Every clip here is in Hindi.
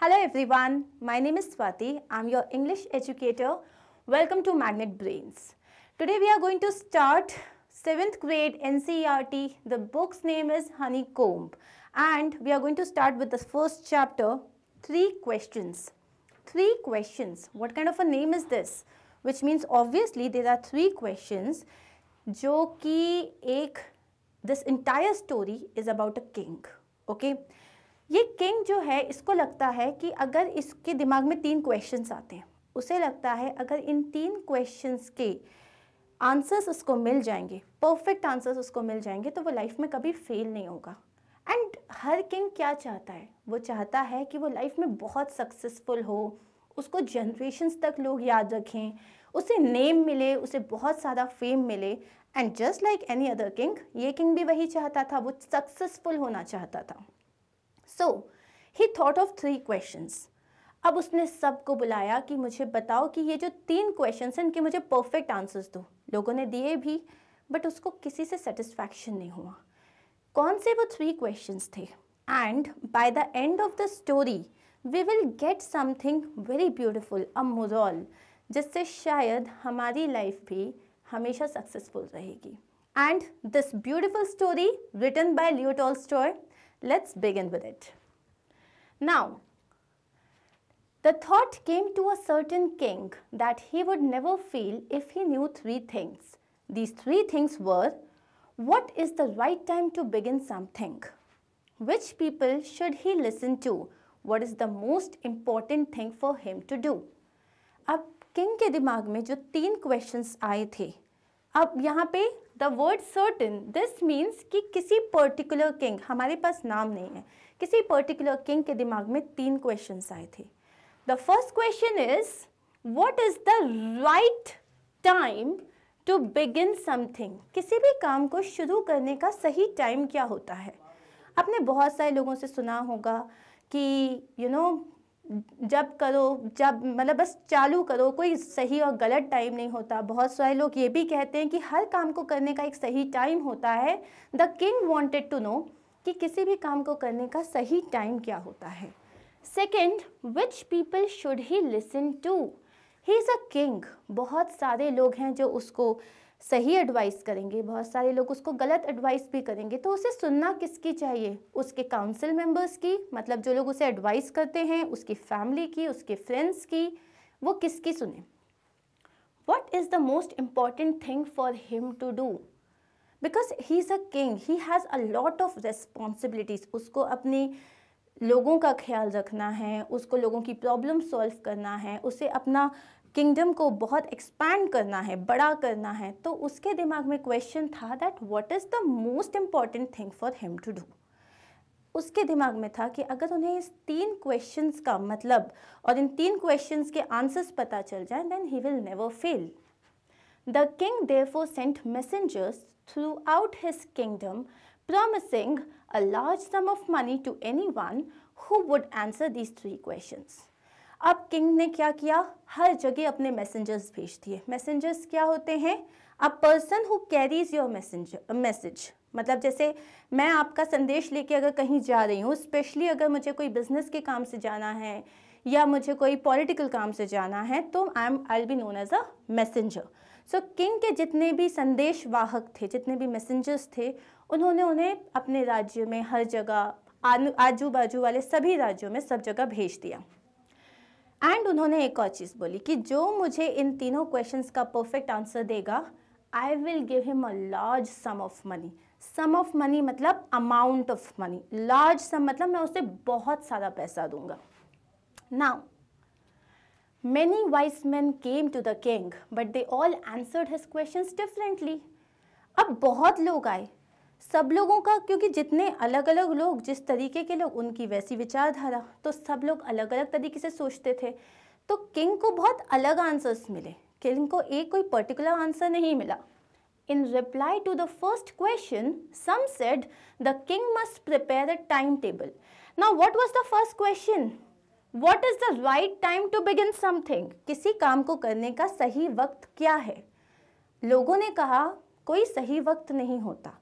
Hello everyone, my name is Swati. I'm your English educator. Welcome to Magnet Brains. Today we are going to start 7th grade NCERT. The book's name is Honeycomb and we are going to start with the first chapter, 3 questions. 3 questions. What kind of a name is this? Which means obviously there are 3 questions. Jo ki ek, this entire story is about a king. Okay. ये किंग जो है इसको लगता है कि अगर इसके दिमाग में तीन क्वेश्चंस आते हैं उसे लगता है अगर इन तीन क्वेश्चंस के आंसर्स उसको मिल जाएंगे परफेक्ट आंसर्स उसको मिल जाएंगे तो वो लाइफ में कभी फेल नहीं होगा एंड हर किंग क्या चाहता है वो चाहता है कि वो लाइफ में बहुत सक्सेसफुल हो उसको जनरेशन्स तक लोग याद रखें उसे नेम मिले उसे बहुत ज़्यादा फेम मिले and just like any other king ये किंग भी वही चाहता था वो सक्सेसफुल होना चाहता था so he thought of three questions अब उसने सबको बुलाया कि मुझे बताओ कि ये जो तीन क्वेश्चन हैं इनके मुझे परफेक्ट आंसर्स दो लोगों ने दिए भी बट उसको किसी से सेटिस्फैक्शन नहीं हुआ कौन से वो थ्री क्वेश्चंस थे and by the end of the story we will get something very beautiful a moral जिससे शायद हमारी लाइफ भी हमेशा सक्सेसफुल रहेगी and this beautiful story written by Leo Tolstoy Let's begin with it. Now, the thought came to a certain king that he would never fail if he knew three things. These three things were what is the right time to begin something? Which people should he listen to? What is the most important thing for him to do? अब किंग के दिमाग में जो तीन क्वेश्चंस आए थे अब यहाँ पे the word certain this means कि किसी पर्टिकुलर किंग हमारे पास नाम नहीं है किसी पर्टिकुलर किंग के दिमाग में तीन क्वेश्चन आए थे the first question is what is the right time to begin something किसी भी काम को शुरू करने का सही टाइम क्या होता है आपने बहुत सारे लोगों से सुना होगा कि यू you नो know, जब करो जब मतलब बस चालू करो कोई सही और गलत टाइम नहीं होता बहुत सारे लोग ये भी कहते हैं कि हर काम को करने का एक सही टाइम होता है the king wanted to know कि किसी भी काम को करने का सही टाइम क्या होता है second which people should he listen to he is a king बहुत सारे लोग हैं जो उसको सही एडवाइस करेंगे बहुत सारे लोग उसको गलत एडवाइस भी करेंगे तो उसे सुनना किसकी चाहिए उसके काउंसिल मेंबर्स की मतलब जो लोग उसे एडवाइस करते हैं उसकी फैमिली की उसके फ्रेंड्स की वो किसकी सुने what is the most important thing for him to do because he is a king he has a lot of responsibilities उसको अपनी लोगों का ख्याल रखना है उसको लोगों की प्रॉब्लम सॉल्व करना है उसे अपना किंगडम को बहुत एक्सपैंड करना है बड़ा करना है तो उसके दिमाग में क्वेश्चन था that what is the most important thing for him to do उसके दिमाग में था कि अगर उन्हें इस तीन क्वेश्चंस का मतलब और इन तीन क्वेश्चंस के आंसर्स पता चल जाए then he will never fail the king therefore sent messengers throughout his kingdom promising a large sum of money to any one who would answer these three questions अब किंग ने क्या किया हर जगह अपने मैसेंजर्स भेज दिए मैसेंजर्स क्या होते हैं a person who carries your messenger message मतलब जैसे मैं आपका संदेश लेके अगर कहीं जा रही हूँ स्पेशली अगर मुझे कोई बिजनेस के काम से जाना है या मुझे कोई पॉलिटिकल काम से जाना है तो I am I be known as a messenger so king के जितने भी संदेश वाहक थे जितने भी मैसेंजर्स थे उन्होंने उन्हें अपने राज्य में हर जगह आजू बाजू वाले सभी राज्यों में सब जगह भेज दिया एंड उन्होंने एक और चीज़ बोली कि जो मुझे इन तीनों क्वेश्चंस का परफेक्ट आंसर देगा I will give him a large sum of money sum of money मतलब amount of money large sum मतलब मैं उसे बहुत सारा पैसा दूंगा now Many wise men came to the king, but they all answered his questions differently. अब बहुत लोग आए सब लोगों का क्योंकि जितने अलग अलग लोग जिस तरीके के लोग उनकी वैसी विचारधारा तो सब लोग अलग अलग तरीके से सोचते थे तो किंग को बहुत अलग आंसर्स मिले किंग को एक कोई पर्टिकुलर आंसर नहीं मिला in reply to the first question some said the king must prepare a time table now what was the first question What is the right time to begin something किसी काम को करने का सही वक्त क्या है लोगों ने कहा कोई सही वक्त नहीं होता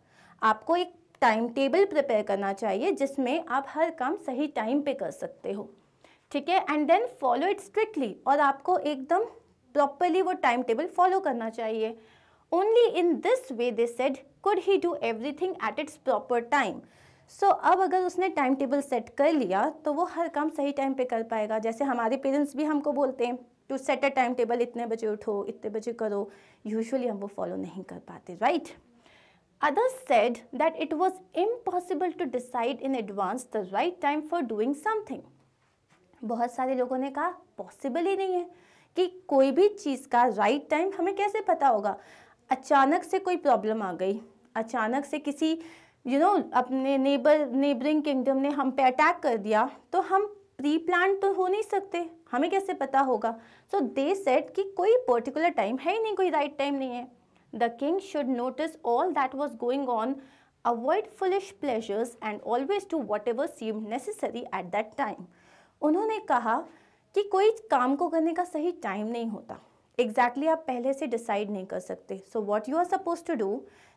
आपको एक टाइम टेबल प्रिपेयर करना चाहिए जिसमें आप हर काम सही टाइम पे कर सकते हो ठीक है and then follow it strictly और आपको एकदम प्रॉपरली वो टाइम टेबल फॉलो करना चाहिए only in this way they said could he do everything at its proper time so अब अगर उसने टाइम टेबल सेट कर लिया तो वो हर काम सही टाइम पे कर पाएगा जैसे हमारे पेरेंट्स भी हमको बोलते हैं to set a time table इतने बजे उठो इतने बजे करो यूजअली हम वो फॉलो नहीं कर पाते right right? Others said that it was impossible to decide in advance the right time for doing something. बहुत सारे लोगों ने कहा पॉसिबल ही नहीं है कि कोई भी चीज़ का राइट right टाइम हमें कैसे पता होगा अचानक से कोई प्रॉब्लम आ गई अचानक से किसी यू you नो know, अपने नेबर नेबरिंग किंगडम ने हम पे अटैक कर दिया तो हम प्री प्लान तो हो नहीं सकते हमें कैसे पता होगा सो दे सेट कि कोई पर्टिकुलर टाइम है ही नहीं कोई राइट right टाइम नहीं है the king should notice all that was going on avoid foolish pleasures and always to whatever seem necessary at that time उन्होंने कहा कि कोई काम को करने का सही टाइम नहीं होता एग्जैक्टली exactly आप पहले से डिसाइड नहीं कर सकते so what you are suppose to do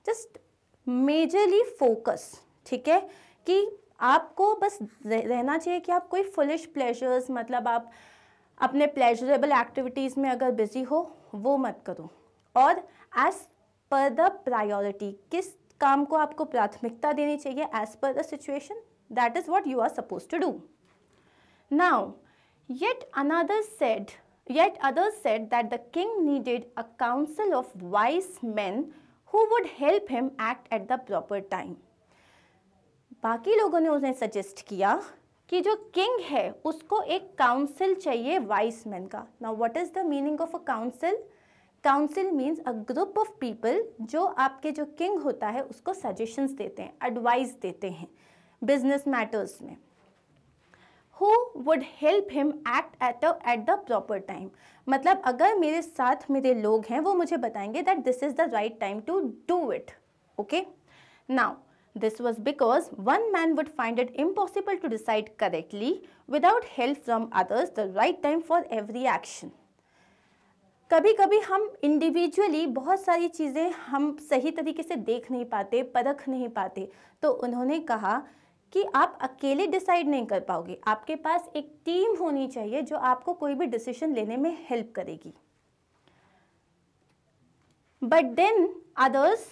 just majorly focus ठीक है कि आपको बस रहना चाहिए कि आप कोई फुलिश प्लेजर्स मतलब आप अपने प्लेजरेबल एक्टिविटीज़ में अगर बिज़ी हो वो मत करो और एज पर द प्रायोरिटी किस काम को आपको प्राथमिकता देनी चाहिए as per the situation that is what you are suppose to do now yet another said yet other said that the king needed a council of wise man who would help him act at the proper time बाकी लोगों ने उन्हें सजेस्ट किया कि जो किंग है उसको एक काउंसिल चाहिए वाइस मैन का now what is the meaning of a council council means a group of people जो आपके जो किंग होता है उसको सजेशंस देते हैं एडवाइस देते हैं बिजनेस मैटर्स में who would help him act at at the proper time मतलब अगर मेरे साथ मेरे लोग हैं वो मुझे बताएंगे that this is the right time to do it okay now this was because one man would find it impossible to decide correctly without help from others the right time for every action कभी कभी हम इंडिविजुअली बहुत सारी चीज़ें हम सही तरीके से देख नहीं पाते परख नहीं पाते तो उन्होंने कहा कि आप अकेले डिसाइड नहीं कर पाओगे आपके पास एक टीम होनी चाहिए जो आपको कोई भी डिसीजन लेने में हेल्प करेगी but then others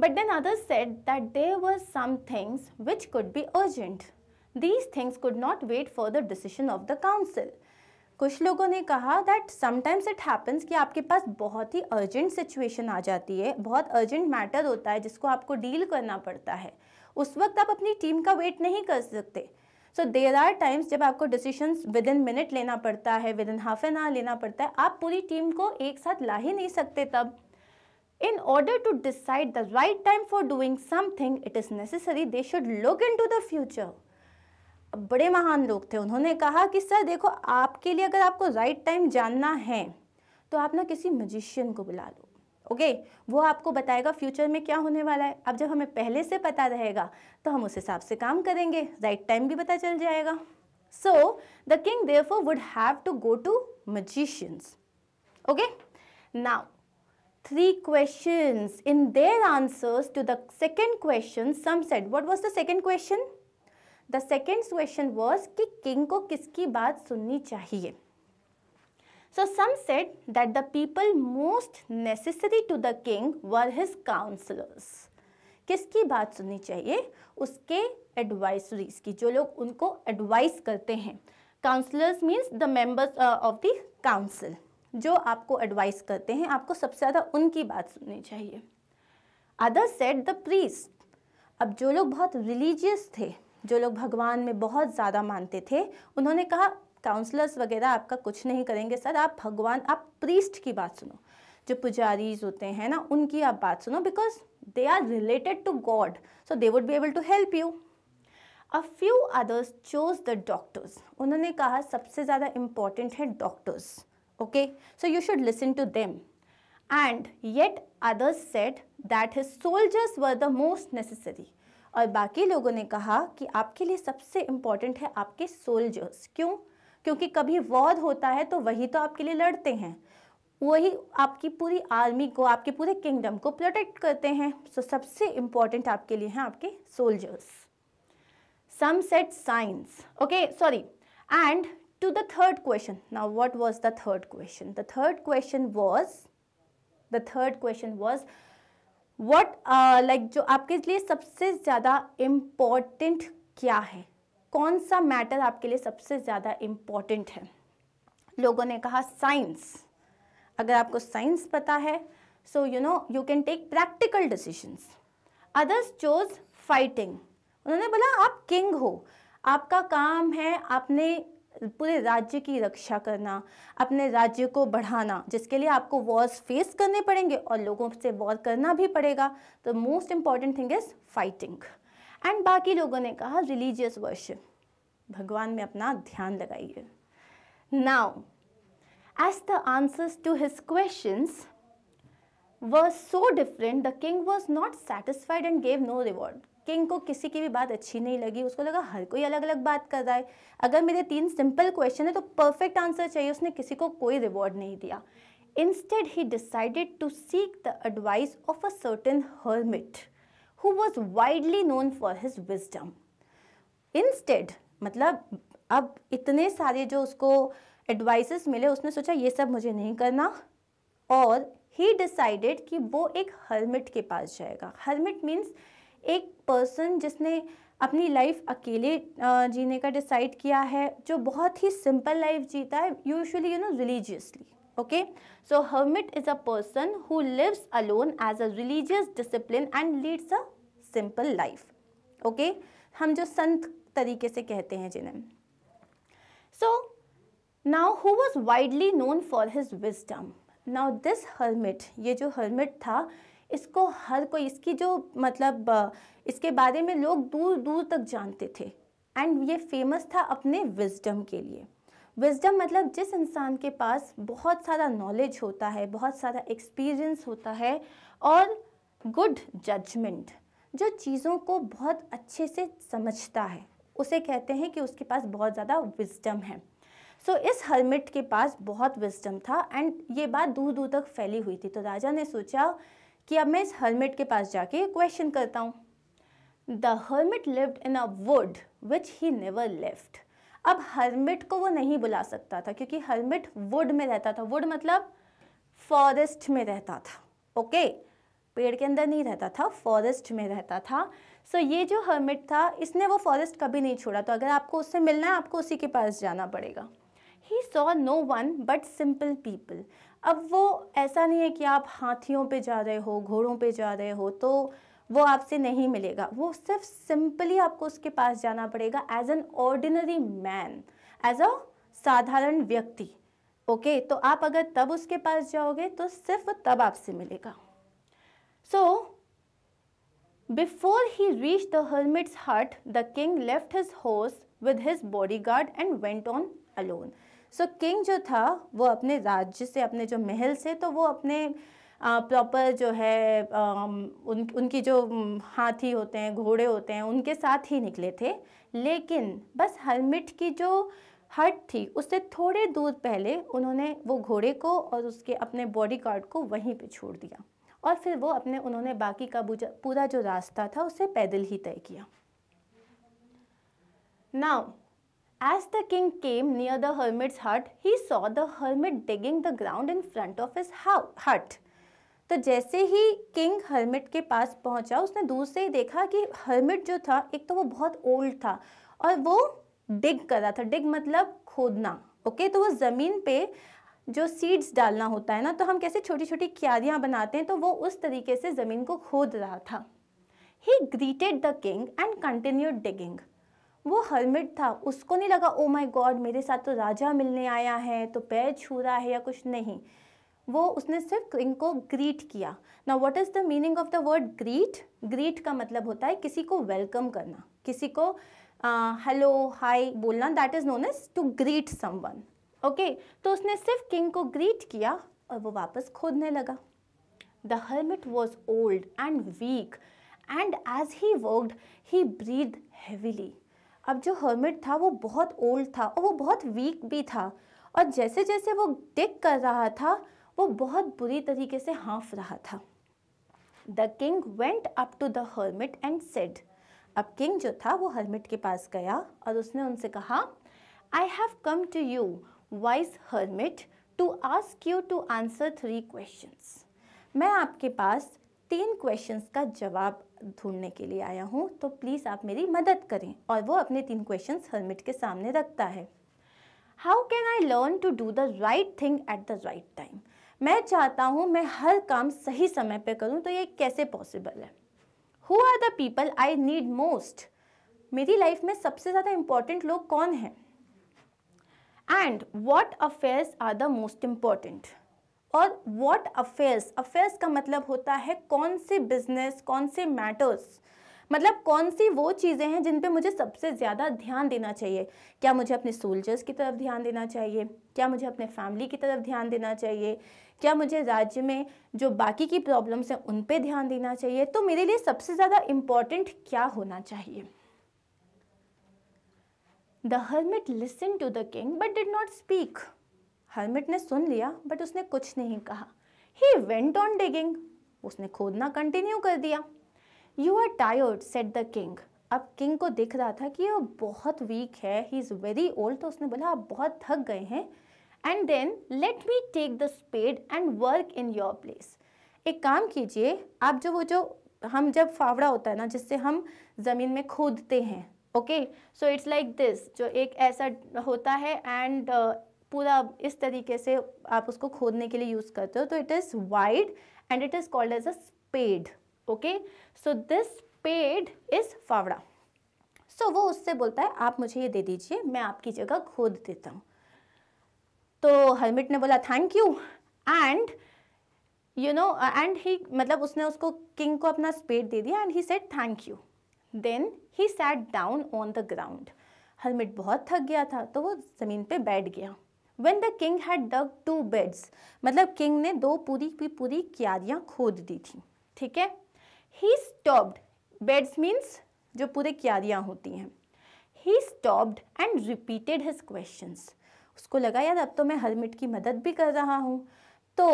but then others said that there were some things which could be urgent these things could not wait for the decision of the council कुछ लोगों ने कहा दैट समटाइम्स इट हैपन्स कि आपके पास बहुत ही अर्जेंट सिचुएशन आ जाती है बहुत अर्जेंट मैटर होता है जिसको आपको डील करना पड़ता है उस वक्त आप अपनी टीम का वेट नहीं कर सकते सो देर आर टाइम्स जब आपको डिसीशन विद इन मिनट लेना पड़ता है within half an hour लेना पड़ता है आप पूरी टीम को एक साथ ला ही नहीं सकते तब in order to decide the right time for doing something it is necessary they should look into the future बड़े महान लोग थे उन्होंने कहा कि सर देखो आपके लिए अगर आपको राइट टाइम जानना है तो आप ना किसी मजिशियन को बुला लो ओके okay, वो आपको बताएगा फ्यूचर में क्या होने वाला है अब जब हमें पहले से पता रहेगा तो हम उस हिसाब से काम करेंगे राइट टाइम भी पता चल जाएगा so the king therefore would have to go to magicians okay now three question in their answers to the second question some said what was the second question the second question was कि किंग को किसकी बात सुननी चाहिए so some said that the people most necessary to the king were his councillors किसकी बात सुननी चाहिए उसके एडवाइसरीज की जो लोग उनको एडवाइस करते हैं councillors means the members of the council जो आपको एडवाइस करते हैं आपको सबसे ज़्यादा उनकी बात सुननी चाहिए अदर सेट द प्रीस अब जो लोग बहुत रिलीजियस थे जो लोग भगवान में बहुत ज़्यादा मानते थे उन्होंने कहा काउंसलर्स वगैरह आपका कुछ नहीं करेंगे सर आप भगवान आप प्रीस्ट की बात सुनो जो पुजारीज होते हैं ना उनकी आप बात सुनो because they are related to God so they would be able to help you a few others chose the doctors उन्होंने कहा सबसे ज़्यादा इम्पॉर्टेंट है doctors okay so you should listen to them and yet others said that his soldiers were the most necessary और बाकी लोगों ने कहा कि आपके लिए सबसे इम्पॉर्टेंट है आपके सोल्जर्स क्यों क्योंकि कभी वॉर होता है तो वही तो आपके लिए लड़ते हैं वही आपकी पूरी आर्मी को आपके पूरे किंगडम को प्रोटेक्ट करते हैं सो सबसे इम्पॉर्टेंट आपके लिए हैं आपके soldiers some said science okay sorry and to the third question now what was the third question the third question was the third question was what like uh, जो आपके लिए सबसे ज़्यादा इम्पॉर्टेंट क्या है कौन सा मैटर आपके लिए सबसे ज़्यादा इम्पॉर्टेंट है लोगों ने कहा साइंस अगर आपको साइंस पता है so you know you can take practical decisions others chose fighting उन्होंने बोला आप किंग हो आपका काम है आपने पूरे राज्य की रक्षा करना अपने राज्य को बढ़ाना जिसके लिए आपको वॉर्स फेस करने पड़ेंगे और लोगों से वॉर करना भी पड़ेगा तो most important thing is fighting and बाकी लोगों ने कहा रिलीजियस वर्शिप भगवान में अपना ध्यान लगाइए now as the answers to his question were so different the king was not satisfied and gave no reward king को किसी की भी बात अच्छी नहीं लगी उसको लगा हर कोई अलग अलग बात कर रहा है अगर मेरे तीन सिंपल क्वेश्चन है तो परफेक्ट आंसर चाहिए उसने किसी को कोई रिवॉर्ड नहीं दिया instead he decided to seek the advice of a certain hermit who was widely known for his wisdom instead मतलब अब इतने सारे जो उसको एडवाइसेस मिले उसने सोचा ये सब मुझे नहीं करना और ही डिसाइडेड कि वो एक हर्मिट के पास जाएगा हर्मिट मीन्स एक पर्सन जिसने अपनी लाइफ अकेले जीने का डिसाइड किया है जो बहुत ही सिंपल लाइफ जीता है usually you know religiously okay so hermit is a person who lives alone as a religious discipline and leads a simple life okay हम जो संत तरीके से कहते हैं जिन्हें so now who was widely known for his wisdom now this hermit ये जो हर्मिट था इसको हर कोई इसकी जो मतलब इसके बारे में लोग दूर दूर तक जानते थे एंड ये फेमस था अपने विजडम के लिए विजडम मतलब जिस इंसान के पास बहुत सारा नॉलेज होता है बहुत सारा एक्सपीरियंस होता है और गुड जजमेंट जो चीज़ों को बहुत अच्छे से समझता है उसे कहते हैं कि उसके पास बहुत ज़्यादा विजडम है सो so, इस हर्मिट के पास बहुत विजडम था एंड ये बात दूर दूर तक फैली हुई थी तो राजा ने सोचा कि अब मैं इस हर्मिट के पास जाके क्वेश्चन करता हूँ the hermit lived in a wood which he never left अब हर्मिट को वो नहीं बुला सकता था क्योंकि हर्मिट वुड में रहता था वुड मतलब फॉरेस्ट में रहता था ओके okay? पेड़ के अंदर नहीं रहता था फॉरेस्ट में रहता था सो so, ये जो हर्मिट था इसने वो फॉरेस्ट कभी नहीं छोड़ा तो अगर आपको उससे मिलना है आपको उसी के पास जाना पड़ेगा he saw no one but simple people अब वो ऐसा नहीं है कि आप हाथियों पे जा रहे हो घोड़ों पे जा रहे हो तो वो आपसे नहीं मिलेगा वो सिर्फ सिंपली आपको उसके पास जाना पड़ेगा as an ordinary man as a साधारण व्यक्ति ओके तो आप अगर तब उसके पास जाओगे तो सिर्फ तब आपसे मिलेगा so before he reach the hermit's hut the king left his horse with his bodyguard and went on alone so so, king जो था वो अपने राज्य से अपने जो महल से तो वो अपने प्रॉपर जो है उन उनकी जो हाथी होते हैं घोड़े होते हैं उनके साथ ही निकले थे लेकिन बस हरमिट की जो हट थी उससे थोड़े दूर पहले उन्होंने वो घोड़े को और उसके अपने बॉडी गार्ड को वहीं पे छोड़ दिया और फिर वो अपने उन्होंने बाकी का पूरा जो रास्ता था उसे पैदल ही तय किया now As the king came near the hermit's hut, he saw the hermit digging the ground in front of his hut. तो जैसे ही किंग हर्मिट के पास पहुंचा उसने दूर से ही देखा कि हर्मिट जो था एक तो वो बहुत ओल्ड था और वो डिग कर रहा था डिग मतलब खोदना ओके तो वो ज़मीन पे जो सीड्स डालना होता है ना तो हम कैसे छोटी छोटी क्यारियाँ बनाते हैं तो वो उस तरीके से ज़मीन को खोद रहा था he greeted the king and continue digging वो हर्मिट था उसको नहीं लगा ओ माय गॉड मेरे साथ तो राजा मिलने आया है तो पैर छू रहा है या कुछ नहीं वो उसने सिर्फ किंग को ग्रीट किया ना what is the meaning of the word greet greet का मतलब होता है किसी को वेलकम करना किसी को हेलो uh, हाय बोलना that is known as to greet someone okay तो उसने सिर्फ किंग को ग्रीट किया और वो वापस खोदने लगा the hermit was old and weak and as he worked he breathe heavily अब जो हर्मिट था वो बहुत ओल्ड था और वो बहुत वीक भी था और जैसे जैसे वो डिक कर रहा था वो बहुत बुरी तरीके से हाँफ रहा था the king went up to the hermit and said अब किंग जो था वो हर्मिट के पास गया और उसने उनसे कहा I have come to you wise hermit to ask you to answer three question मैं आपके पास तीन क्वेश्चंस का जवाब ढूंढने के लिए आया हूँ तो प्लीज़ आप मेरी मदद करें और वो अपने तीन क्वेश्चंस हर्मिट के सामने रखता है how can I learn to do the right thing at the right time मैं चाहता हूँ मैं हर काम सही समय पर करूँ तो ये कैसे पॉसिबल है who are the people I need most मेरी लाइफ में सबसे ज़्यादा इम्पॉर्टेंट लोग कौन हैं and what affairs are the most important और वॉट अफेयर्स अफेयर्स का मतलब होता है कौन से बिजनेस कौन से मैटर्स मतलब कौन सी वो चीज़ें हैं जिन पे मुझे सबसे ज़्यादा ध्यान देना चाहिए क्या मुझे अपने सोल्जर्स की तरफ ध्यान देना चाहिए क्या मुझे अपने फैमिली की तरफ ध्यान देना चाहिए क्या मुझे राज्य में जो बाकी की प्रॉब्लम्स हैं उन पे ध्यान देना चाहिए तो मेरे लिए सबसे ज़्यादा इम्पॉर्टेंट क्या होना चाहिए the hermit listen to the king but did not speak hermit ने सुन लिया बट उसने कुछ नहीं कहा ही वेंट ऑन डिगिंग उसने खोदना कंटिन्यू कर दिया you are tired said the king अब किंग को दिख रहा था कि वो बहुत वीक है ही इज़ वेरी ओल्ड तो उसने बोला आप बहुत थक गए हैं and then let me take the spade and work in your place एक काम कीजिए आप जो वो जो हम जब फावड़ा होता है ना जिससे हम ज़मीन में खोदते हैं okay so it's like this जो एक ऐसा होता है एंड पूरा इस तरीके से आप उसको खोदने के लिए यूज़ करते हो तो it is wide and it is called as a spade okay so this spade is फावड़ा सो so, वो उससे बोलता है आप मुझे ये दे दीजिए मैं आपकी जगह खोद देता हूँ तो हर्मिट ने बोला thank you and you know and he मतलब उसने उसको किंग को अपना स्पेड दे दिया and he said thank you then he sat down on the ground hermit बहुत थक गया था तो वो ज़मीन पे बैठ गया when the king had dug two beds मतलब किंग ने दो पूरी की पूरी क्यारियाँ खोद दी थी ठीक है ही स्टॉप्ड बेड्स मीन्स जो पूरे क्यारियाँ होती हैं he stopped and repeated his question उसको लगा यार अब तो मैं हरमिट की मदद भी कर रहा हूँ तो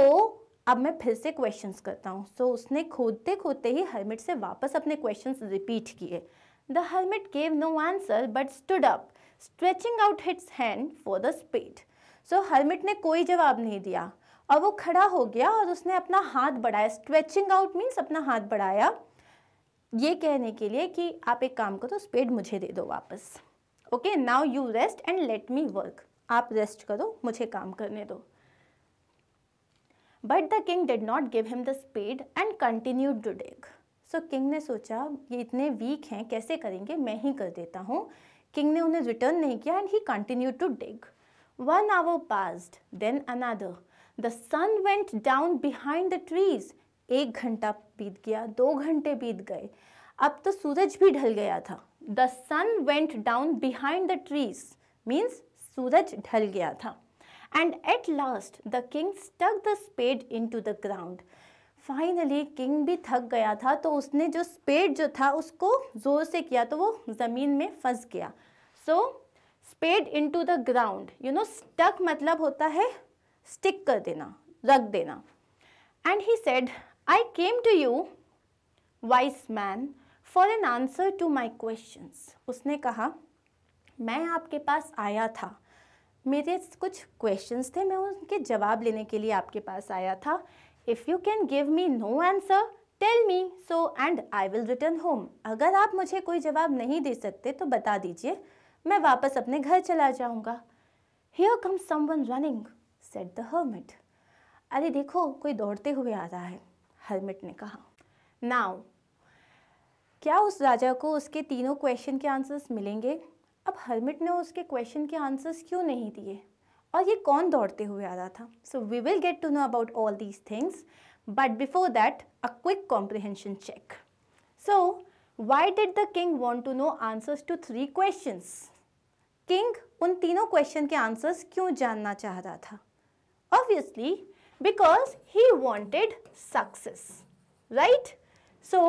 अब मैं फिर से क्वेश्चन करता हूँ सो so, उसने खोदते खोदते ही हरमिट से वापस अपने क्वेश्चन रिपीट किए the hermit gave no answer but stood up stretching out hits hand for the speed so hermit hermit ने कोई जवाब नहीं दिया और वो खड़ा हो गया और उसने अपना हाथ बढ़ाया स्ट्रेचिंग आउट मीन्स अपना हाथ बढ़ाया ये कहने के लिए कि आप एक काम करो स्पेड मुझे दे दो वापस okay now you rest and let me work आप रेस्ट करो मुझे काम करने दो but the king did not give him the spade and continue to dig so king ने सोचा ये इतने वीक हैं कैसे करेंगे मैं ही कर देता हूँ किंग ने उन्हें रिटर्न नहीं किया and he continue to dig One hour passed, then another. The sun went down behind the trees. एक घंटा बीत गया दो घंटे बीत गए अब तो सूरज भी ढल गया था the sun went down behind the trees means सूरज ढल गया था and at last the king stuck the spade into the ground finally king भी थक गया था तो उसने जो स्पेड जो था उसको ज़ोर से किया तो वो ज़मीन में फंस गया so so, spade into the ground you know stuck मतलब होता है स्टिक कर देना रख देना and he said I came to you wise man for an answer to my question उसने कहा मैं आपके पास आया था मेरे कुछ क्वेश्चन थे मैं उनके जवाब लेने के लिए आपके पास आया था if you can give me no answer tell me so and I will return home अगर आप मुझे कोई जवाब नहीं दे सकते तो बता दीजिए मैं वापस अपने घर चला जाऊंगा here come someone running said the hermit अरे देखो कोई दौड़ते हुए आ रहा है हर्मिट ने कहा नाउ क्या उस राजा को उसके तीनों क्वेश्चन के आंसर्स मिलेंगे अब हर्मिट ने उसके क्वेश्चन के आंसर्स क्यों नहीं दिए और ये कौन दौड़ते हुए आ रहा था so we will get to know about all these things but before that a quick comprehension check so why did the king want to know answers to three questions king उन तीनों क्वेश्चन के आंसर्स क्यों जानना चाह रहा था obviously because he wanted success right so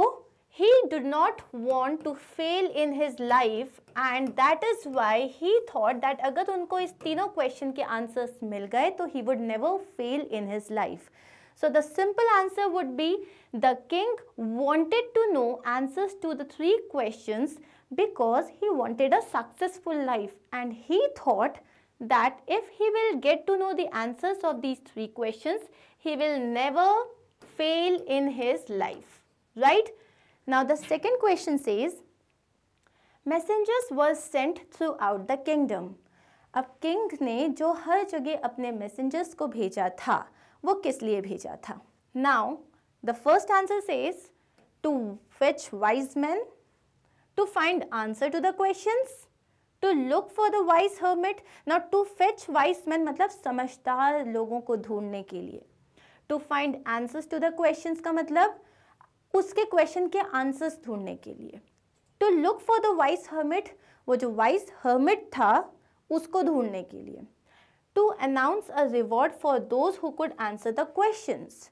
he did not want to fail in his life and that is why he thought that अगर उनको इस तीनों क्वेश्चन के आंसर्स मिल गए तो he would never fail in his life so the simple answer would be the king wanted to know answers to the three question because he wanted a successful life and he thought that if he will get to know the answers of these three questions, he will never fail in his life, right? Now the second question says, messengers were sent throughout the kingdom. अब किंग ने जो हर जगह अपने messengers को भेजा था वो किस लिए भेजा था Now the first answer says, to fetch wise men. to find answer to the questions to look for the wise hermit not to fetch wise man मतलब समझदार लोगों को ढूंढने के लिए to find answers to the question का मतलब उसके क्वेश्चन के आंसर्स ढूंढने के लिए to look for the wise hermit वो जो वाइस हर्मिट था उसको ढूंढने के लिए to announce a reward for those who could answer the questions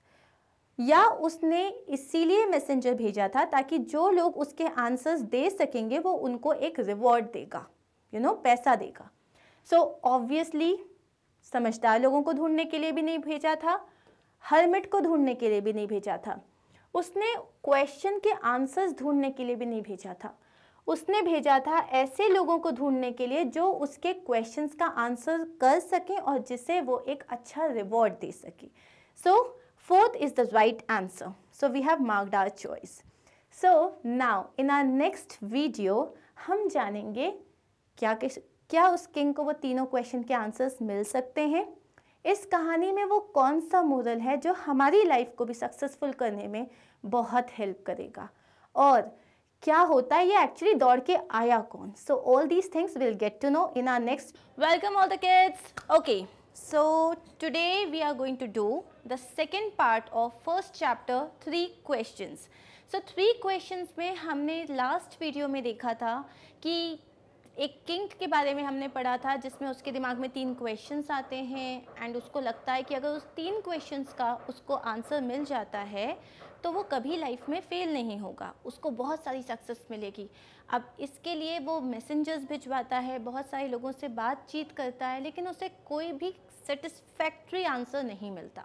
या उसने इसीलिए मैसेंजर भेजा था ताकि जो लोग उसके आंसर्स दे सकेंगे वो उनको एक रिवॉर्ड देगा यू you नो know, पैसा देगा सो so, ऑब्वियसली समझदार लोगों को ढूंढने के लिए भी नहीं भेजा था हर्मिट को ढूंढने के लिए भी नहीं भेजा था उसने क्वेश्चन के आंसर्स ढूंढने के लिए भी नहीं भेजा था उसने भेजा था ऐसे लोगों को ढूंढने के लिए जो उसके क्वेश्चंस का आंसर कर सकें और जिसे वो एक अच्छा रिवॉर्ड दे सके सो so, Fourth is the right answer. So we have marked our choice. So now in our next video हम जानेंगे क्या क्या उस किंग को वो तीनों क्वेश्चन के आंसर्स मिल सकते हैं इस कहानी में वो कौन सा मॉडल है जो हमारी लाइफ को भी सक्सेसफुल करने में बहुत हेल्प करेगा और क्या होता है ये एक्चुअली दौड़ के आया कौन so all these things will get to know in our next welcome all the kids okay So today we are going to do the second part of first chapter three questions. So three questions में हमने last video में देखा था कि एक किंग के बारे में हमने पढ़ा था जिसमें उसके दिमाग में तीन क्वेश्चंस आते हैं एंड उसको लगता है कि अगर उस तीन क्वेश्चंस का उसको आंसर मिल जाता है तो वो कभी लाइफ में फ़ेल नहीं होगा उसको बहुत सारी सक्सेस मिलेगी अब इसके लिए वो मैसेंजर्स भिजवाता है बहुत सारे लोगों से बातचीत करता है लेकिन उसे कोई भी सेटिस्फैक्ट्री आंसर नहीं मिलता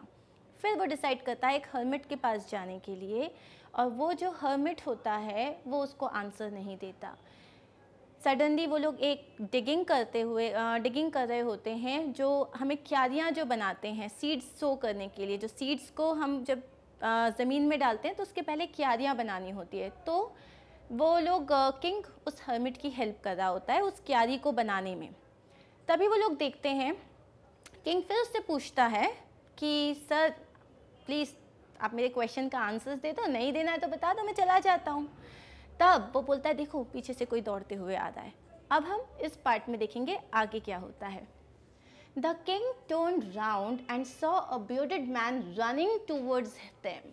फिर वो डिसाइड करता है एक हर्मिट के पास जाने के लिए और वो जो हर्मिट होता है वो उसको आंसर नहीं देता सडनली वो लोग एक डिगिंग करते हुए डिगिंग कर रहे होते हैं जो हमें क्यारियाँ जो बनाते हैं सीड्स सो करने के लिए जो सीड्स को हम जब ज़मीन में डालते हैं तो उसके पहले क्यारियाँ बनानी होती है तो वो लोग किंग उस हर्मिट की हेल्प कर रहा होता है उस क्यारी को बनाने में तभी वो लोग देखते हैं फिर उससे पूछता है कि सर प्लीज़ आप मेरे क्वेश्चन का आंसर दे दो नहीं देना है तो बता दो मैं चला जाता हूँ तब वो बोलता है देखो पीछे से कोई दौड़ते हुए आ रहा है अब हम इस पार्ट में देखेंगे आगे क्या होता है the king turn round and saw a bearded man running towards them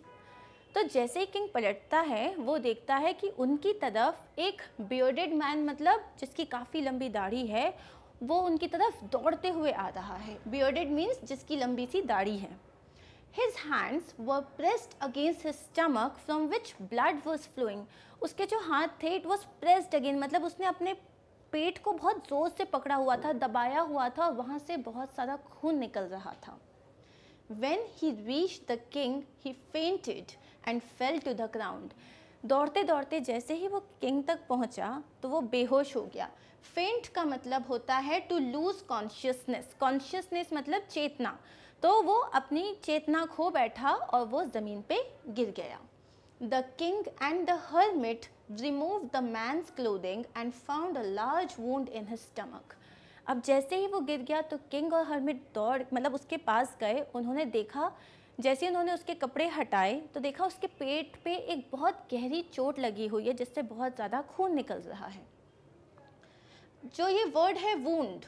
तो जैसे ही किंग पलटता है वो देखता है कि उनकी तरफ एक बियर्डेड मैन मतलब जिसकी काफ़ी लंबी दाढ़ी है वो उनकी तरफ दौड़ते हुए आ रहा है बियर्डेड मीन्स जिसकी लंबी सी दाढ़ी है his hands were pressed against his stomach from which blood was flowing उसके जो हाथ थे इट वॉज प्रेस्ड अगेन मतलब उसने अपने पेट को बहुत जोर से पकड़ा हुआ था दबाया हुआ था और वहाँ से बहुत सारा खून निकल रहा था when he reach the king he fainted and fell to the ground दौड़ते दौड़ते जैसे ही वो किंग तक पहुँचा तो वो बेहोश हो गया फेंट का मतलब होता है टू लूज कॉन्शियसनेस कॉन्शियसनेस मतलब चेतना तो वो अपनी चेतना खो बैठा और वो ज़मीन पे गिर गया the king and the hermit remove the man's clothing and found a large wound in his stomach अब जैसे ही वो गिर गया तो किंग और हर्मिट दौड़ मतलब उसके पास गए उन्होंने देखा जैसे उन्होंने उसके कपड़े हटाए तो देखा उसके पेट पे एक बहुत गहरी चोट लगी हुई है जिससे बहुत ज़्यादा खून निकल रहा है जो ये वर्ड है वूंड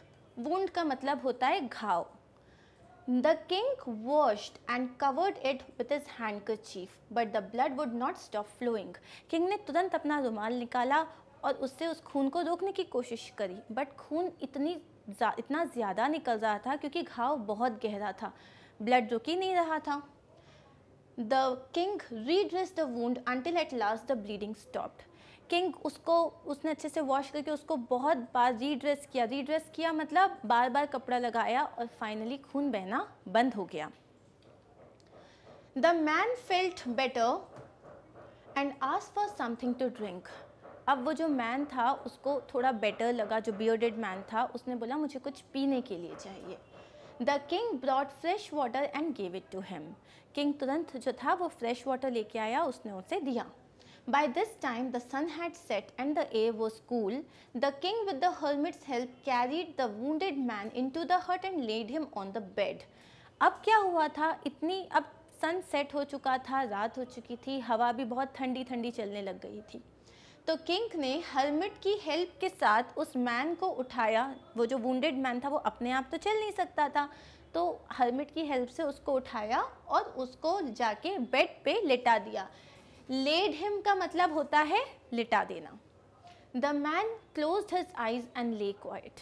वूंड का मतलब होता है घाव the king washed and covered it with his handkerchief but the blood would not stop flowing king ने तुरंत अपना रुमाल निकाला और उससे उस खून को रोकने की कोशिश करी बट खून इतनी जा, इतना ज़्यादा निकल रहा था क्योंकि घाव बहुत गहरा था ब्लड रुक ही नहीं रहा था the king redress the wound until at last the bleeding stopped king उसको उसने अच्छे से वॉश करके उसको बहुत बार रीड्रेस किया रीड्रेस किया मतलब बार बार कपड़ा लगाया और फाइनली खून बहना बंद हो गया the man felt better and ask for something to drink अब वो जो मैन था उसको थोड़ा बेटर लगा जो बियर्डेड मैन था उसने बोला मुझे कुछ पीने के लिए चाहिए the king brought fresh water and gave it to him king तुरंत जो था वो फ्रेश वाटर लेके आया उसने उसे दिया By this time the sun had set and the air was cool. The king with the hermit's help carried the wounded man into the hut and laid him on the bed. अब क्या हुआ था इतनी अब सन सेट हो चुका था रात हो चुकी थी हवा भी बहुत ठंडी ठंडी चलने लग गई थी तो किंग ने हेलमेट की हेल्प के साथ उस मैन को उठाया वो जो वेड मैन था वो अपने आप तो चल नहीं सकता था तो हेलमेट की हेल्प से उसको उठाया और उसको जाके बेड पे लेटा दिया लेड हिम का मतलब होता है लिटा देना the man close his eyes and lay quiet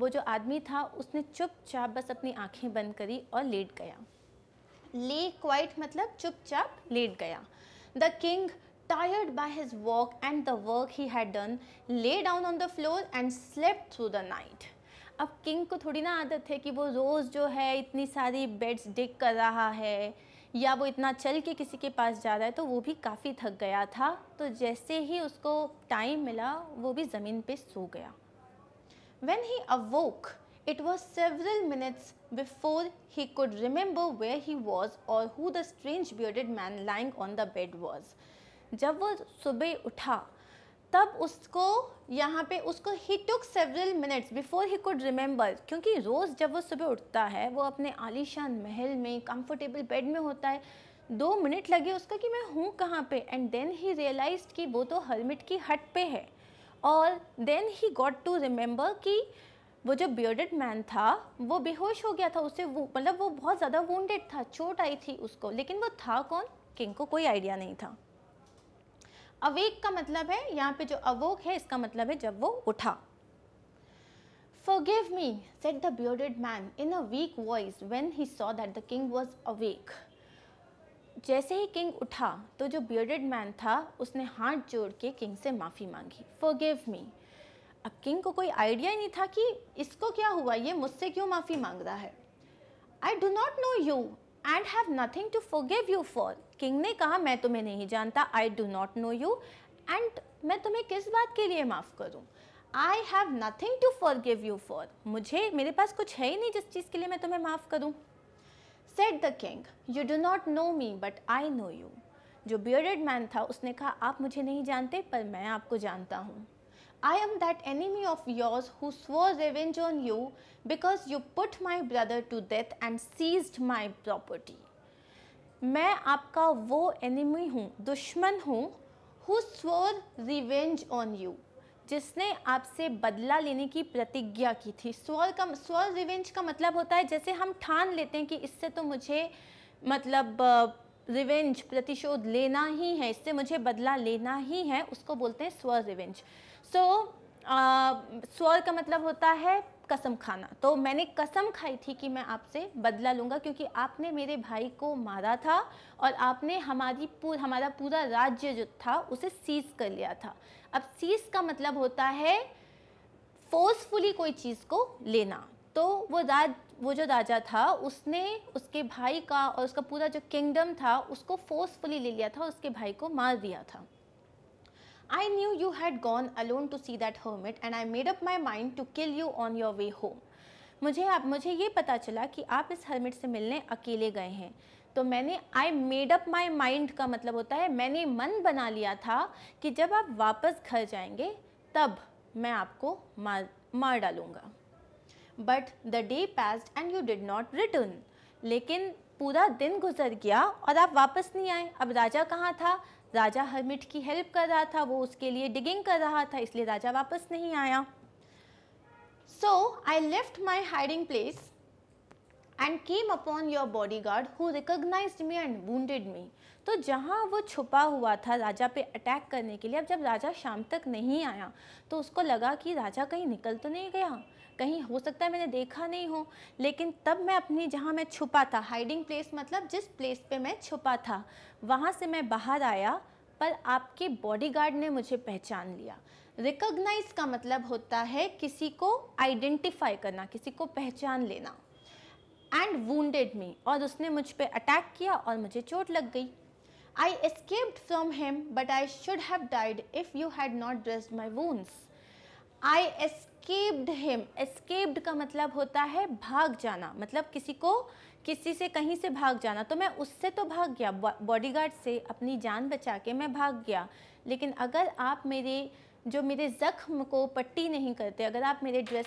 वो जो आदमी था उसने चुपचाप बस अपनी आंखें बंद करी और लेट गया ले क्वाइट मतलब चुपचाप लेट गया the king tired by his walk and the work he had done lay down on the floor and slept through the night अब किंग को थोड़ी ना आदत है कि वो रोज़ जो है इतनी सारी बेड्स डिग कर रहा है या वो इतना चल के किसी के पास जा रहा है तो वो भी काफ़ी थक गया था तो जैसे ही उसको टाइम मिला वो भी ज़मीन पे सो गया when he awoke it was several minutes before he could remember where he was और who the strange bearded man lying on the bed was जब वो सुबह उठा तब उसको यहाँ पे उसको he took several minutes before he could remember क्योंकि रोज़ जब वो सुबह उठता है वो अपने आलीशान महल में कंफर्टेबल बेड में होता है दो मिनट लगे उसका कि मैं हूँ कहाँ पे एंड देन ही रियलाइज कि वो तो हरमिट की हट पे है और then he got to remember कि वो जो बियर्डेड मैन था वो बेहोश हो गया था उसे वो मतलब वो बहुत ज़्यादा वूडेड था चोट आई थी उसको लेकिन वो था कौन किंग को कोई आइडिया नहीं था अवेक का मतलब है यहाँ पे जो अवोक है इसका मतलब है जब वो उठा Forgive me, said the bearded man in a weak voice when he saw that the king was awake. जैसे ही किंग उठा तो जो बियर्डेड मैन था उसने हाथ जोड़ के किंग से माफ़ी मांगी गिव मी अब किंग को कोई आइडिया ही नहीं था कि इसको क्या हुआ ये मुझसे क्यों माफ़ी मांग रहा है I do not know you and have nothing to give you for king ने कहा मैं तुम्हें नहीं जानता I do not know you and मैं तुम्हें किस बात के लिए माफ़ करूँ I have nothing to forgive you for मुझे मेरे पास कुछ है ही नहीं जिस चीज़ के लिए मैं तुम्हें माफ़ करूँ said the king you do not know me but I know you जो बियर्डेड मैन था उसने कहा आप मुझे नहीं जानते पर मैं आपको जानता हूँ I am that enemy of yours who revenge on you because you put my brother to death and seized my property मैं आपका वो एनिमी हूँ दुश्मन हूँ हु स्वर रिवेंज ऑन यू जिसने आपसे बदला लेने की प्रतिज्ञा की थी स्वर का स्वर रिवेंज का मतलब होता है जैसे हम ठान लेते हैं कि इससे तो मुझे मतलब रिवेंज प्रतिशोध लेना ही है इससे मुझे बदला लेना ही है उसको बोलते हैं स्वर रिवेंज सो so, स्वर का मतलब होता है कसम खाना तो मैंने कसम खाई थी कि मैं आपसे बदला लूँगा क्योंकि आपने मेरे भाई को मारा था और आपने हमारी पूर, हमारा पूरा राज्य जो था उसे सीज कर लिया था अब सीज का मतलब होता है फोर्सफुली कोई चीज़ को लेना तो वो राज वो जो राजा था उसने उसके भाई का और उसका पूरा जो किंगडम था उसको फोर्सफुली ले लिया था उसके भाई को मार दिया था I knew you had gone alone to see that hermit and I made up my mind to kill you on your way home. मुझे आप मुझे ये पता चला कि आप इस हर्मिट से मिलने अकेले गए हैं तो मैंने I made up my mind का मतलब होता है मैंने मन बना लिया था कि जब आप वापस घर जाएंगे तब मैं आपको मार मार डालूंगा but the day passed and you did not return लेकिन पूरा दिन गुजर गया और आप वापस नहीं आए अब राजा कहाँ था राजा हर्मिट की हेल्प कर रहा था वो उसके लिए डिगिंग कर रहा था इसलिए राजा वापस नहीं आया so I left my hiding place and came upon your bodyguard who recognise me and wounded me तो जहाँ वो छुपा हुआ था राजा पे अटैक करने के लिए अब जब राजा शाम तक नहीं आया तो उसको लगा कि राजा कहीं निकल तो नहीं गया कहीं हो सकता है मैंने देखा नहीं हो लेकिन तब मैं अपनी जहाँ मैं छुपा था हाइडिंग प्लेस मतलब जिस प्लेस पे मैं छुपा था वहाँ से मैं बाहर आया पर आपके बॉडीगार्ड ने मुझे पहचान लिया रिकॉग्नाइज का मतलब होता है किसी को आइडेंटिफाई करना किसी को पहचान लेना एंड वेड मी और उसने मुझ पर अटैक किया और मुझे चोट लग गई I escaped from him but I should have died if you had not dressed my wounds I escaped him escaped का मतलब होता है भाग जाना मतलब किसी को किसी से कहीं से भाग जाना तो मैं उससे तो भाग गया बॉडीगार्ड से अपनी जान बचा के मैं भाग गया लेकिन अगर आप मेरे जो मेरे ज़ख्म को पट्टी नहीं करते अगर आप मेरे ड्रेस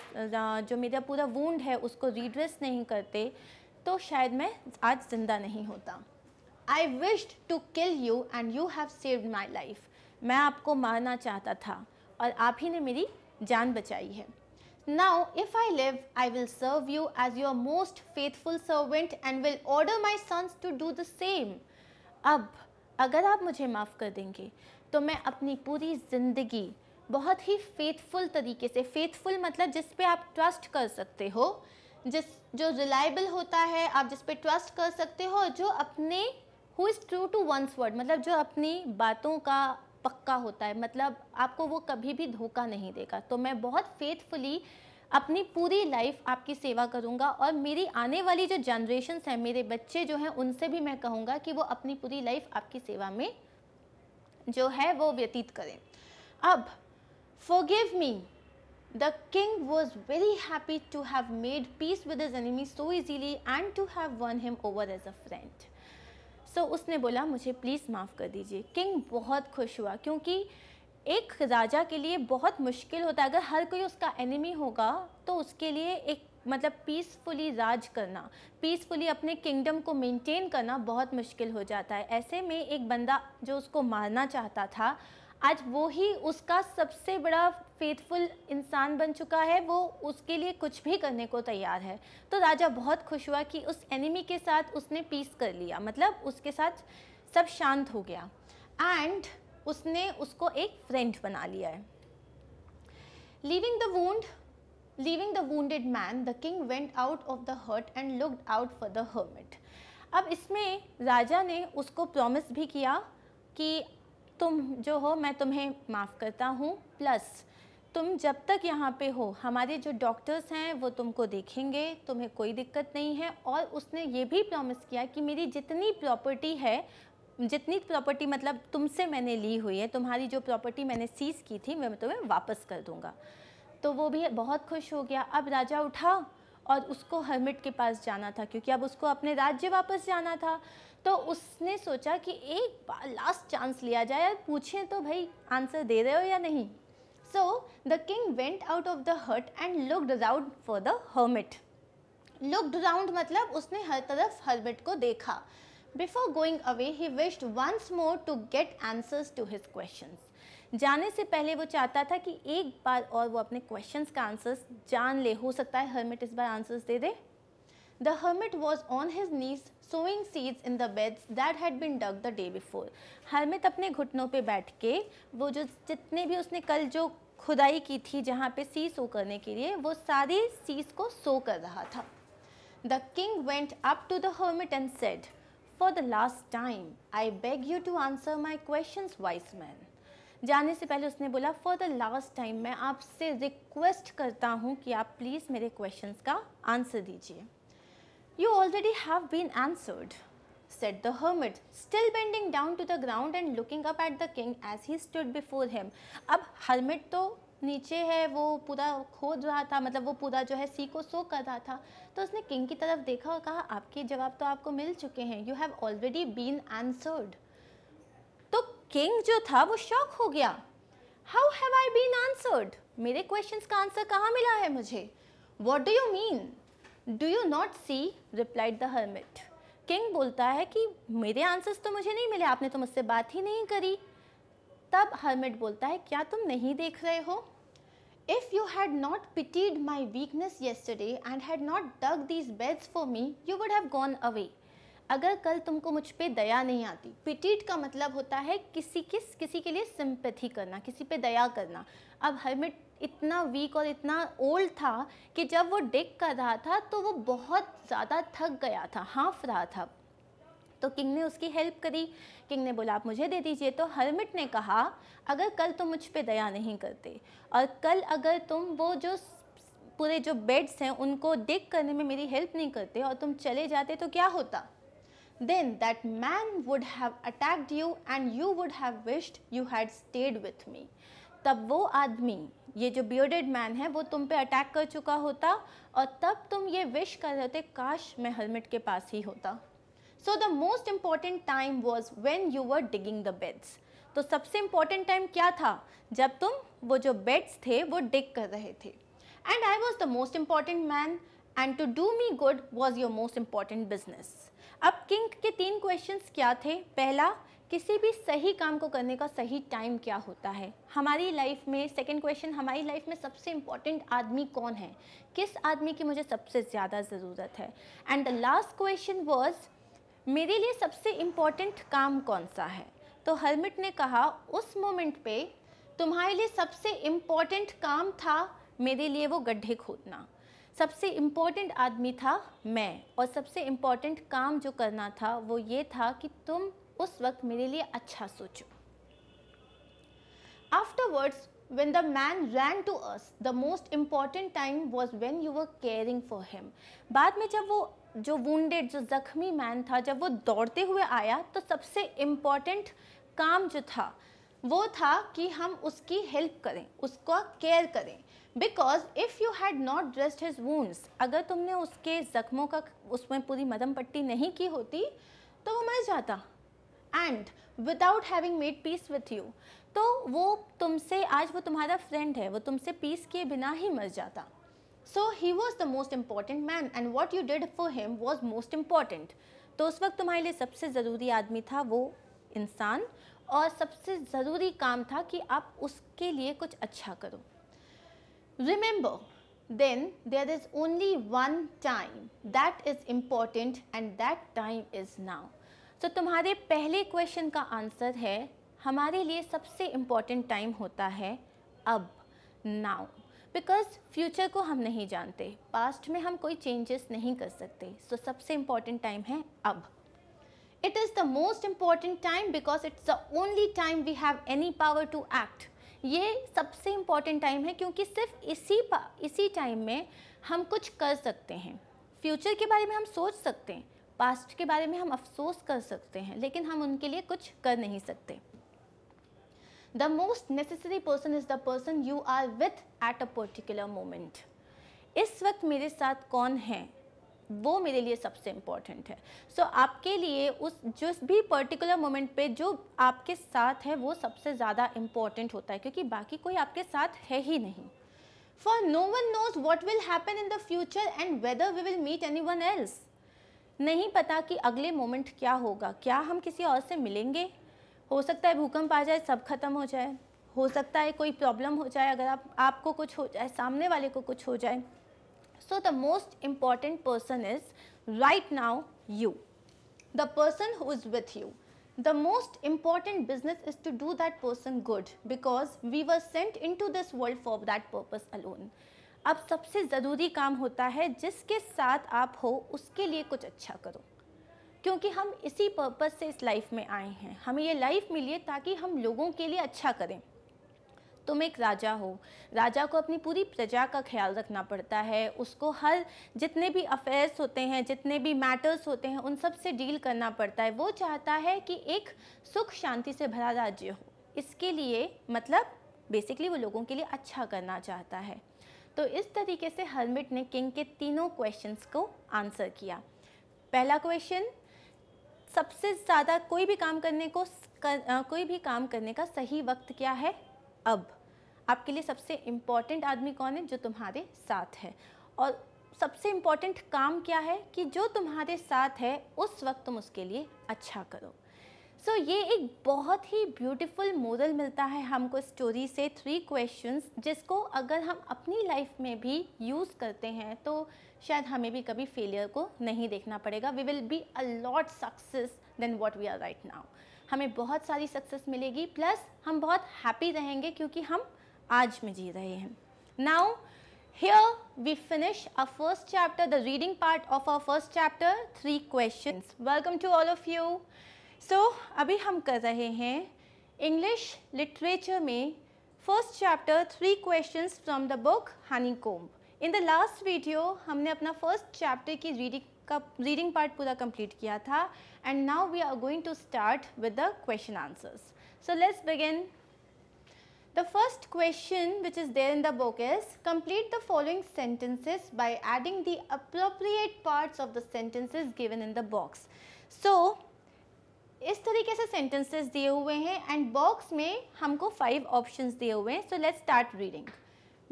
जो मेरा पूरा वूंड है उसको रीड्रेस नहीं करते तो शायद मैं आज ज़िंदा नहीं होता I wished to kill you and you have saved my life मैं आपको मारना चाहता था और आप ही ने मेरी जान बचाई है Now, if I live, I will serve you as your most faithful servant and will order my sons to do the same. अब अगर आप मुझे माफ़ कर देंगे तो मैं अपनी पूरी ज़िंदगी बहुत ही फेथफुल तरीके से फेथफुल मतलब जिस पे आप ट्रस्ट कर सकते हो जिस जो रिलायबल होता है आप जिस पे ट्रस्ट कर सकते हो जो अपने who is true to one's word मतलब जो अपनी बातों का पक्का होता है मतलब आपको वो कभी भी धोखा नहीं देगा तो मैं बहुत फेथफुली अपनी पूरी लाइफ आपकी सेवा करूंगा और मेरी आने वाली जो जनरेशन हैं मेरे बच्चे जो हैं उनसे भी मैं कहूँगा कि वो अपनी पूरी लाइफ आपकी सेवा में जो है वो व्यतीत करें अब forgive me the king was very happy to have made peace with enemy so easily and to have won him over as a friend so उसने बोला मुझे प्लीज़ माफ़ कर दीजिए किंग बहुत खुश हुआ क्योंकि एक राजा के लिए बहुत मुश्किल होता है अगर हर कोई उसका एनिमी होगा तो उसके लिए एक मतलब पीसफुली राज करना पीसफुली अपने किंगडम को मेंटेन करना बहुत मुश्किल हो जाता है ऐसे में एक बंदा जो उसको मारना चाहता था आज वो ही उसका सबसे बड़ा फेथफुल इंसान बन चुका है वो उसके लिए कुछ भी करने को तैयार है तो राजा बहुत खुश हुआ कि उस एनिमी के साथ उसने पीस कर लिया मतलब उसके साथ सब शांत हो गया एंड उसने उसको एक फ्रेंड बना लिया है leaving the wound leaving the wounded man the king went out of the hut and looked out for the hermit अब इसमें राजा ने उसको प्रॉमिस भी किया कि तुम जो हो मैं तुम्हें माफ़ करता हूँ प्लस तुम जब तक यहाँ पे हो हमारे जो डॉक्टर्स हैं वो तुमको देखेंगे तुम्हें कोई दिक्कत नहीं है और उसने ये भी प्रॉमिस किया कि मेरी जितनी प्रॉपर्टी है जितनी प्रॉपर्टी मतलब तुमसे मैंने ली हुई है तुम्हारी जो प्रॉपर्टी मैंने सीज़ की थी मैं तुम्हें वापस कर दूँगा तो वो भी बहुत खुश हो गया अब राजा उठा और उसको हर्मिट के पास जाना था क्योंकि अब उसको अपने राज्य वापस जाना था तो उसने सोचा कि एक बार लास्ट चांस लिया जाए और पूछें तो भाई आंसर दे रहे हो या नहीं So the king went out of the hut and looked around for the hermit. Looked around मतलब उसने हर तरफ hermit को देखा. Before going away, he wished once more to get answers to his questions. जाने से पहले वो चाहता था कि एक बार और वो अपने क्वेश्चंस का आंसर्स जान ले हो सकता है हर्मिट इस बार आंसर्स दे दे The hermit was on his knees sowing seeds in the beds that had been dug the day before. Hermit अपने घुटनों पे बैठ के वो जो जितने भी उसने कल जो खुदाई की थी जहाँ पे सी सो करने के लिए वो सारी सीज को सो कर रहा था the king went up to the hermit and said for the last time I beg you to answer my question wise man जाने से पहले उसने बोला फॉर द लास्ट टाइम मैं आपसे रिक्वेस्ट करता हूँ कि आप प्लीज़ मेरे क्वेश्चन का आंसर दीजिए You already have been answered, said the hermit, still bending down to the ground and looking up at the king as he stood before him. ab hermit to तो नीचे है वो पूरा खोद रहा था मतलब वो पूरा जो है सी को सो कर रहा था तो उसने किंग की तरफ देखा और कहा आपके जवाब तो आपको मिल चुके हैं you have already been answered तो किंग जो था वो शॉक हो गया how have I been answered मेरे क्वेश्चंस का आंसर कहाँ मिला है मुझे what do you mean do you not see replied the hermit king बोलता है कि मेरे आंसर्स तो मुझे नहीं मिले आपने तो मुझसे बात ही नहीं करी तब हर्मिट बोलता है क्या तुम नहीं देख रहे हो If you had not pitied my weakness yesterday and had not dug these beds for me, you would have gone away. अगर कल तुमको मुझ पर दया नहीं आती पिटीड का मतलब होता है किसी किस किसी के लिए सिंपथी करना किसी पे दया करना अब हर्मिट इतना वीक और इतना ओल्ड था कि जब वो डिक कर रहा था तो वो बहुत ज़्यादा थक गया था हाँफ रहा था तो किंग ने उसकी हेल्प करी किंग ने बोला आप मुझे दे दीजिए तो हर्मिट ने कहा अगर कल तुम मुझ पर दया नहीं करते और कल अगर तुम वो जो पूरे जो बेड्स हैं उनको डिक करने में मेरी हेल्प नहीं करते और तुम चले जाते तो क्या होता then that man would have attacked you and you would have wished you had stayed with me तब वो आदमी ये जो बियर्डेड मैन है वो तुम पे अटैक कर चुका होता और तब तुम ये विश कर रहे थे काश मैं हेलमेट के पास ही होता so the most important time was when you were digging the beds तो सबसे इम्पॉर्टेंट टाइम क्या था जब तुम वो जो बेड्स थे वो डिग कर रहे थे and I was the most important man and to do me good was your most important business अब किंग के तीन क्वेश्चंस क्या थे पहला किसी भी सही काम को करने का सही टाइम क्या होता है हमारी लाइफ में सेकंड क्वेश्चन हमारी लाइफ में सबसे इम्पॉर्टेंट आदमी कौन है किस आदमी की मुझे सबसे ज़्यादा ज़रूरत है and the last question was मेरे लिए सबसे इम्पॉर्टेंट काम कौन सा है तो हर्मिट ने कहा उस मोमेंट पे तुम्हारे लिए सबसे इम्पॉर्टेंट काम था मेरे लिए वो गड्ढे खोदना सबसे इम्पॉर्टेंट आदमी था मैं और सबसे इम्पॉर्टेंट काम जो करना था वो ये था कि तुम उस वक्त मेरे लिए अच्छा सोचो Afterwards, when the man ran to us, the most important time was when you were caring for him बाद में जब वो जो वेड जो जख्मी मैन था जब वो दौड़ते हुए आया तो सबसे इम्पॉर्टेंट काम जो था वो था कि हम उसकी हेल्प करें उसका केयर करें because if you had not dressed his wounds अगर तुमने उसके ज़ख्मों का उसमें पूरी मदम पट्टी नहीं की होती तो वो मर जाता and without having made peace with you तो वो तुमसे आज वो तुम्हारा फ्रेंड है वो तुमसे पीस किए बिना ही मर जाता so he was the most important man and what you did for him was most important तो उस वक्त तुम्हारे लिए सबसे ज़रूरी आदमी था वो इंसान और सबसे ज़रूरी काम था कि आप उसके लिए कुछ अच्छा करो remember then there is only one time that is important and that time is now तो तुम्हारे पहले क्वेश्चन का आंसर है हमारे लिए सबसे इम्पॉर्टेंट टाइम होता है अब नाउ बिकॉज फ्यूचर को हम नहीं जानते पास्ट में हम कोई चेंजेस नहीं कर सकते सो so, सबसे इम्पॉर्टेंट टाइम है अब it is the most important time because it's the only time we have any power to act ये सबसे इम्पॉर्टेंट टाइम है क्योंकि सिर्फ इसी इसी टाइम में हम कुछ कर सकते हैं फ्यूचर के बारे में हम सोच सकते हैं पास्ट के बारे में हम अफसोस कर सकते हैं लेकिन हम उनके लिए कुछ कर नहीं सकते the most necessary person is the person you are with at a particular moment इस वक्त मेरे साथ कौन है वो मेरे लिए सबसे इम्पॉर्टेंट है सो so, आपके लिए उस जिस भी पर्टिकुलर मोमेंट पे जो आपके साथ है वो सबसे ज़्यादा इम्पॉर्टेंट होता है क्योंकि बाकी कोई आपके साथ है ही नहीं for no one knows what will happen in the future and whether we will meet anyone else नहीं पता कि अगले मोमेंट क्या होगा क्या हम किसी और से मिलेंगे हो सकता है भूकंप आ जाए सब खत्म हो जाए हो सकता है कोई प्रॉब्लम हो जाए अगर आप आपको कुछ हो जाए सामने वाले को कुछ हो जाए so the most important person is right now you the person who is with you most important business is to do that person good because we were sent into this world for that purpose alone अब सबसे ज़रूरी काम होता है जिसके साथ आप हो उसके लिए कुछ अच्छा करो क्योंकि हम इसी पर्पज़ से इस लाइफ में आए हैं हमें ये लाइफ मिली है ताकि हम लोगों के लिए अच्छा करें तुम एक राजा हो राजा को अपनी पूरी प्रजा का ख्याल रखना पड़ता है उसको हर जितने भी अफेयर्स होते हैं जितने भी मैटर्स होते हैं उन सब से डील करना पड़ता है वो चाहता है कि एक सुख शांति से भरा राज्य हो इसके लिए मतलब बेसिकली वो लोगों के लिए अच्छा करना चाहता है तो इस तरीके से हर्मिट ने किंग के तीनों क्वेश्चंस को आंसर किया पहला क्वेश्चन सबसे ज़्यादा कोई भी काम करने को कर, आ, कोई भी काम करने का सही वक्त क्या है अब आपके लिए सबसे इम्पॉर्टेंट आदमी कौन है जो तुम्हारे साथ है और सबसे इम्पॉर्टेंट काम क्या है कि जो तुम्हारे साथ है उस वक्त तुम उसके लिए अच्छा करो सो so, ये एक बहुत ही ब्यूटीफुल मॉडल मिलता है हमको स्टोरी से थ्री क्वेश्चंस जिसको अगर हम अपनी लाइफ में भी यूज़ करते हैं तो शायद हमें भी कभी फेलियर को नहीं देखना पड़ेगा we will be a lot success then what we are right now हमें बहुत सारी सक्सेस मिलेगी प्लस हम बहुत हैप्पी रहेंगे क्योंकि हम आज में जी रहे हैं now here we finish a first chapter the reading part of a first chapter three question welcome to all of you so so, अभी हम कर रहे हैं इंग्लिश लिटरेचर में first chapter three question from the book Honey in the last video हमने अपना फर्स्ट चैप्टर की रीडिंग का रीडिंग पार्ट पूरा कंप्लीट किया था and now we are going to start with the question answers so let's begin the first question which is there in the book is complete the following sentences by adding the appropriate parts of the sentences given in the box so इस तरीके से सेंटेंसेस दिए हुए हैं एंड बॉक्स में हमको फाइव ऑप्शंस दिए हुए हैं so let's start reading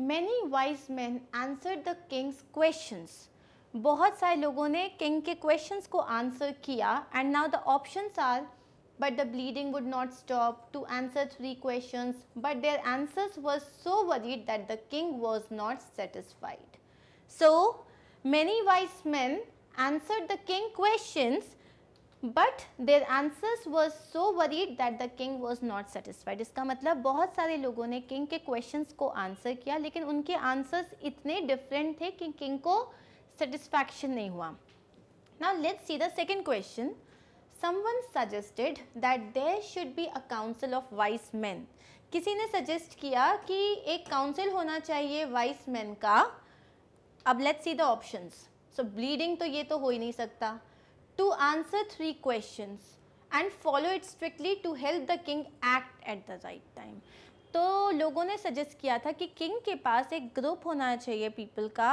many wise man answer the king's questions बहुत सारे लोगों ने किंग के क्वेश्चंस को आंसर किया and now the options are but the bleeding would not stop to answer three questions but their answers were so worried that the king was not satisfied so many wise men answered the king questions but their answers was so varied that the king was not satisfied इसका मतलब बहुत सारे लोगों ने किंग के क्वेश्चन को आंसर किया लेकिन उनके आंसर्स इतने डिफरेंट थे कि किंग को सेटिस्फैक्शन नहीं हुआ now let see the second question someone suggested that there should be a council of wise man किसी ने सजेस्ट किया कि एक काउंसिल होना चाहिए वाइस मैन का अब let's see the option so bleeding तो ये तो हो ही नहीं सकता to answer three questions and follow it strictly to help the king act at the right time. तो लोगों ने सजेस्ट किया था कि किंग के पास एक ग्रुप होना चाहिए पीपल का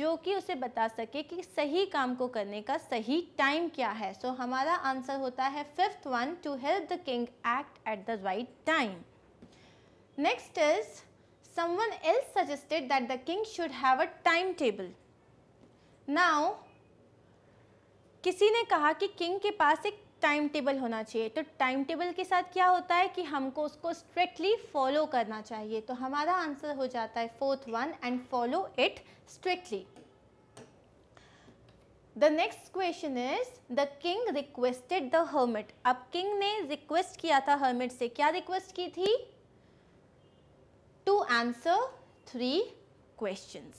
जो कि उसे बता सके कि सही काम को करने का सही टाइम क्या है सो so, हमारा आंसर होता है fifth one to help the king act at the right time next is someone else suggested that the king should have a time table now किसी ने कहा कि किंग के पास एक टाइम टेबल होना चाहिए तो टाइम टेबल के साथ क्या होता है कि हमको उसको स्ट्रिक्टली फॉलो करना चाहिए तो हमारा आंसर हो जाता है fourth one and follow it strictly the next question is the king requested the hermit अब किंग ने रिक्वेस्ट किया था हर्मिट से क्या रिक्वेस्ट की थी to answer three question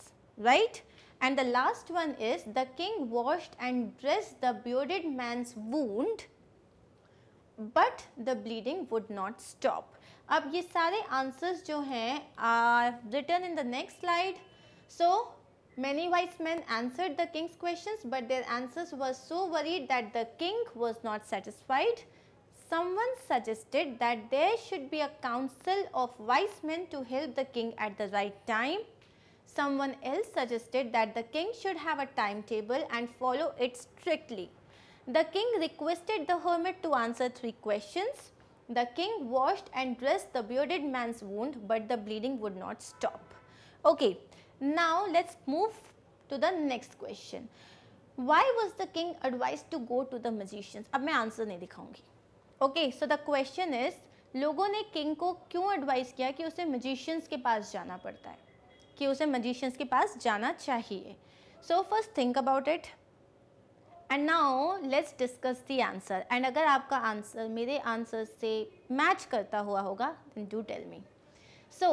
right And the last one is the king washed and dressed the bearded man's wound but the bleeding would not stop. अब ये सारे answers जो हैं are written in the next slide. So Many wise men answered the king's questions, but their answers were so worried that the king was not satisfied. Someone suggested that there should be a council of wise men to help the king at the right time. Someone else suggested that the king should have a timetable and follow it strictly. The king requested the hermit to answer three questions. The king washed and dressed the bearded man's wound but the bleeding would not stop. Okay, now let's move to the next question. Why was the king advised to go to the magicians? अब मैं आंसर नहीं दिखाऊंगी. Okay, so the question is लोगों ने किंग को क्यों एडवाइस किया कि उसे मजिशियंस के पास जाना पड़ता है कि उसे मजिशियंस के पास जाना चाहिए so first think about it and now let's discuss the answer and अगर आपका आंसर मेरे आंसर से मैच करता हुआ होगा do tell me so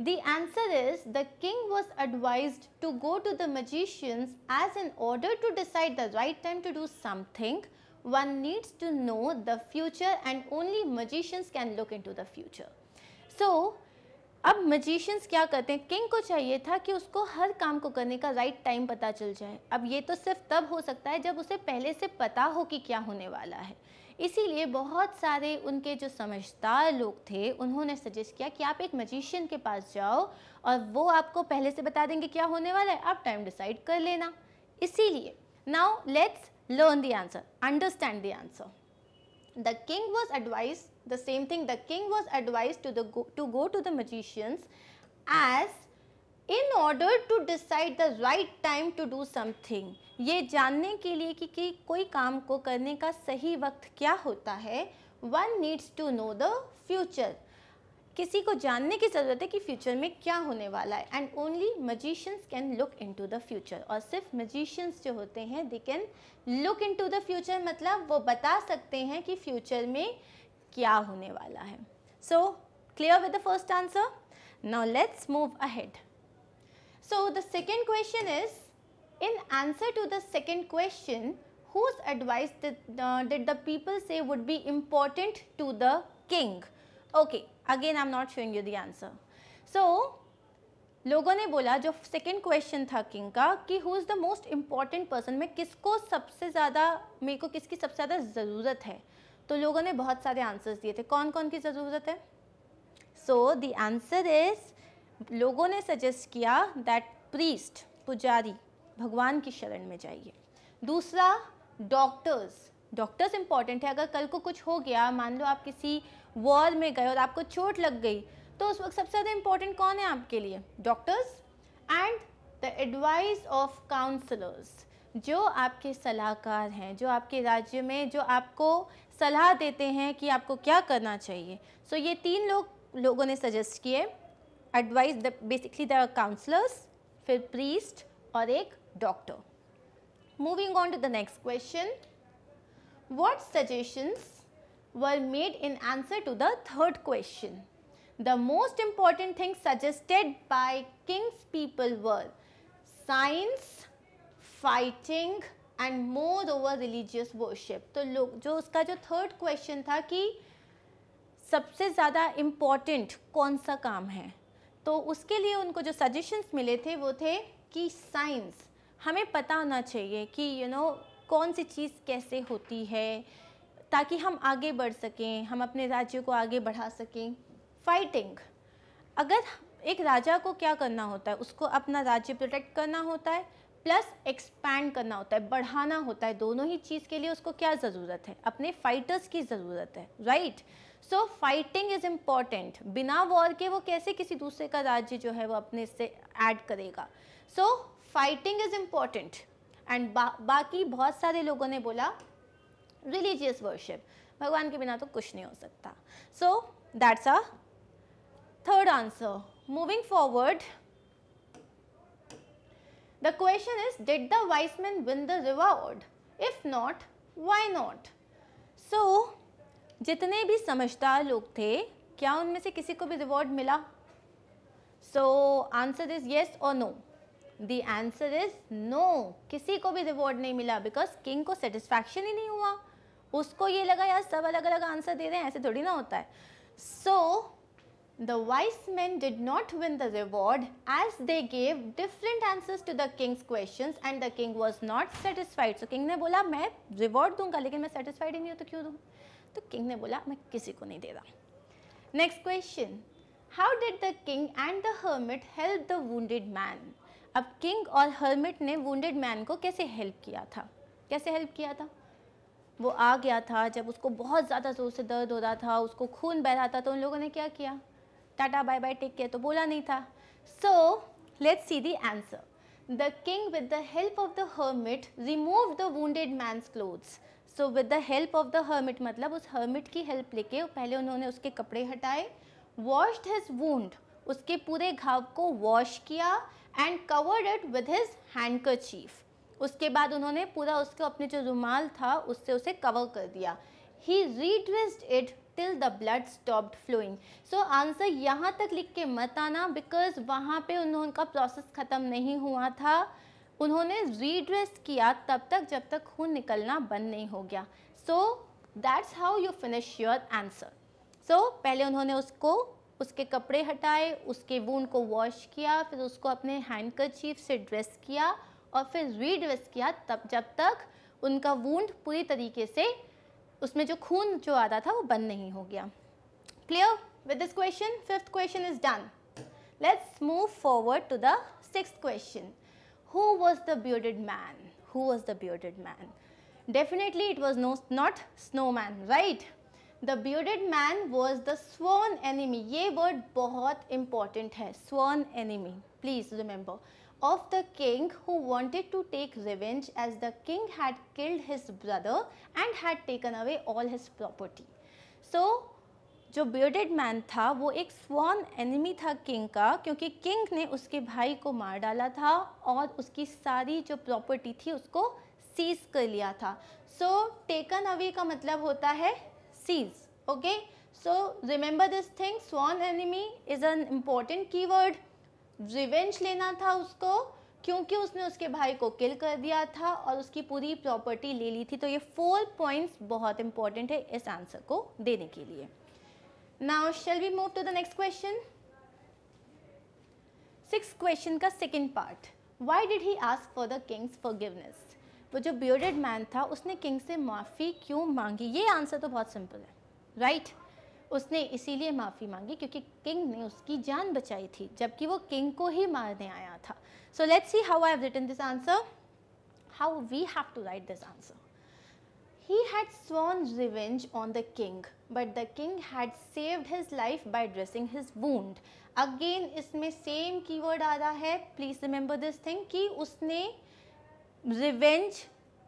the answer is the king was advise to go to the magicians as in order to decide the right time to do something one needs to know the future and only magicians can look into the future so अब मजिशियंस क्या करते हैं किंग को चाहिए था कि उसको हर काम को करने का राइट टाइम पता चल जाए अब ये तो सिर्फ तब हो सकता है जब उसे पहले से पता हो कि क्या होने वाला है इसीलिए बहुत सारे उनके जो समझदार लोग थे उन्होंने सजेस्ट किया कि आप एक मजिशियन के पास जाओ और वो आपको पहले से बता देंगे क्या होने वाला है आप टाइम डिसाइड कर लेना इसीलिए now let's learn the answer understand the answer the king was advise the same thing the king was advised to the go, to go to the magicians as in order to decide the right time to do something ये जानने के लिए कि, कि कोई काम को करने का सही वक्त क्या होता है one needs to know the future किसी को जानने की ज़रूरत है कि फ्यूचर में क्या होने वाला है and only magicians can look into the future और सिर्फ मजिशियंस जो होते हैं they can look into the future मतलब वो बता सकते हैं कि फ्यूचर में क्या होने वाला है so clear with the first answer now let's move ahead so the second question is in answer to the second question whose advice did the people say would be important to the king okay again I am not showing you the answer so लोगों ने बोला जो सेकेंड क्वेश्चन था किंग का कि who is the most important person मैं किसको सबसे ज़्यादा मेरे को किसकी सबसे ज़्यादा ज़रूरत है तो लोगों ने बहुत सारे आंसर्स दिए थे कौन कौन की ज़रूरत है सो द आंसर इज लोगों ने सजेस्ट किया दैट प्रीस्ट पुजारी भगवान की शरण में जाइए दूसरा डॉक्टर्स डॉक्टर्स इंपॉर्टेंट है अगर कल को कुछ हो गया मान लो आप किसी वॉर में गए और आपको चोट लग गई तो उस वक्त सबसे ज़्यादा इम्पोर्टेंट कौन है आपके लिए doctors and the advice of counsellors जो आपके सलाहकार हैं जो आपके राज्य में जो आपको सलाह देते हैं कि आपको क्या करना चाहिए सो so, ये तीन लोग लोगों ने सजेस्ट किए advice the basically the counsellors फिर प्रीस्ट और एक doctor moving on to the next question what suggestions were made in answer to the third question the most important thing suggested by king's people were science fighting and moreover religious worship तो लोग जो उसका जो थर्ड क्वेश्चन था कि सबसे ज़्यादा इम्पॉर्टेंट कौन सा काम है तो उसके लिए उनको जो सजेशंस मिले थे वो थे कि साइंस हमें पता होना चाहिए कि यू you नो know, कौन सी चीज़ कैसे होती है ताकि हम आगे बढ़ सकें हम अपने राज्य को आगे बढ़ा सकें फाइटिंग अगर एक राजा को क्या करना होता है उसको अपना राज्य प्रोटेक्ट करना होता है प्लस एक्सपैंड करना होता है बढ़ाना होता है दोनों ही चीज़ के लिए उसको क्या ज़रूरत है अपने फाइटर्स की ज़रूरत है right so fighting is important बिना वॉर के वो कैसे किसी दूसरे का राज्य जो है वो अपने से ऐड करेगा so fighting is important and बाकी बहुत सारे लोगों ने बोला रिलीजियस वर्शिप भगवान के बिना तो कुछ नहीं हो सकता so that's a third answer moving forward The question is did the wise men win the reward? If not, why not? So, जितने भी समझदार लोग थे क्या उनमें से किसी को भी रिवॉर्ड मिला सो आंसर इज येस और no the answer is no किसी को भी रिवॉर्ड नहीं मिला बिकॉज किंग को सेटिस्फैक्शन ही नहीं हुआ उसको ये लगा यार सब अलग अलग आंसर दे रहे हैं ऐसे थोड़ी ना होता है सो so, The wise men did not win the reward as they gave different answers to the king's questions and the king was not satisfied. So king ne bola main reward dunga lekin main satisfied ही नहीं हूँ तो क्यों दूँ तो king ne bola main kisi ko nahi de raha Next question. How did the king and the hermit help the wounded man? ab king aur hermit ne wounded man ko kaise help kiya tha kaise help kiya tha वो आ गया था जब उसको बहुत ज़्यादा ज़ोर से दर्द हो रहा था उसको खून बह रहा था तो उन लोगों ने क्या किया टाटा बाय बाय टेक किया तो बोला नहीं था so let's see the answer the king with the help of the hermit remove the wade man's clothes so with the help of the hermit मतलब उस हर्मिट की हेल्प लेके पहले उन्होंने उसके कपड़े हटाए वॉश्ड हिज वूंड उसके पूरे घाव को वॉश किया and covered it with his handkerchief उसके बाद उन्होंने पूरा उसके अपने जो रुमाल था उससे उसे कवर कर दिया he retwist it till the blood stopped flowing so answer यहाँ तक लिख के मत आना बिकॉज वहाँ पे उन्होंने उनका प्रोसेस ख़त्म नहीं हुआ था उन्होंने रीड्रेस किया तब तक जब तक खून निकलना बंद नहीं हो गया so that's how you finish your answer so पहले उन्होंने उसको उसके कपड़े हटाए उसके वून को वॉश किया फिर उसको अपने हैंडकरचीफ से ड्रेस किया और फिर रीड्रेस किया तब जब तक उनका वूंड पूरी तरीके से उसमें जो खून जो आता था वो बंद नहीं हो गया clear with this question fifth question is done let's move forward to the six question who was the bearded man who was the bearded man definitely it was no not snow man right the bearded man was the sworn enemy ये वर्ड बहुत इंपॉर्टेंट है sworn enemy please remember of the king who wanted to take revenge as the king had killed his brother and had taken away all his property so जो बियर्डेड मैन था वो एक स्वान एनिमी था किंग का क्योंकि किंग ने उसके भाई को मार डाला था और उसकी सारी जो प्रॉपर्टी थी उसको सीज कर लिया था सो टेकन अवे का मतलब होता है सीज okay so remember this thing sworn enemy is an important keyword revenge लेना था उसको क्योंकि उसने उसके भाई को किल कर दिया था और उसकी पूरी प्रॉपर्टी ले ली थी तो ये फोर पॉइंट्स बहुत इंपॉर्टेंट है इस आंसर को देने के लिए now shall we move to the next question six question का second part why did he ask for the king's forgiveness वो जो बियर्डेड मैन था उसने किंग से माफ़ी क्यों मांगी ये आंसर तो बहुत सिंपल है राइट right? उसने इसीलिए माफ़ी मांगी क्योंकि किंग ने उसकी जान बचाई थी जबकि वो किंग को ही मारने आया था so let's see how I have written this answer how we have to write this answer He had sworn revenge on the king, but the king had saved his life by dressing his wound. Again, इसमें same keyword आ रहा है Please remember this thing कि उसने revenge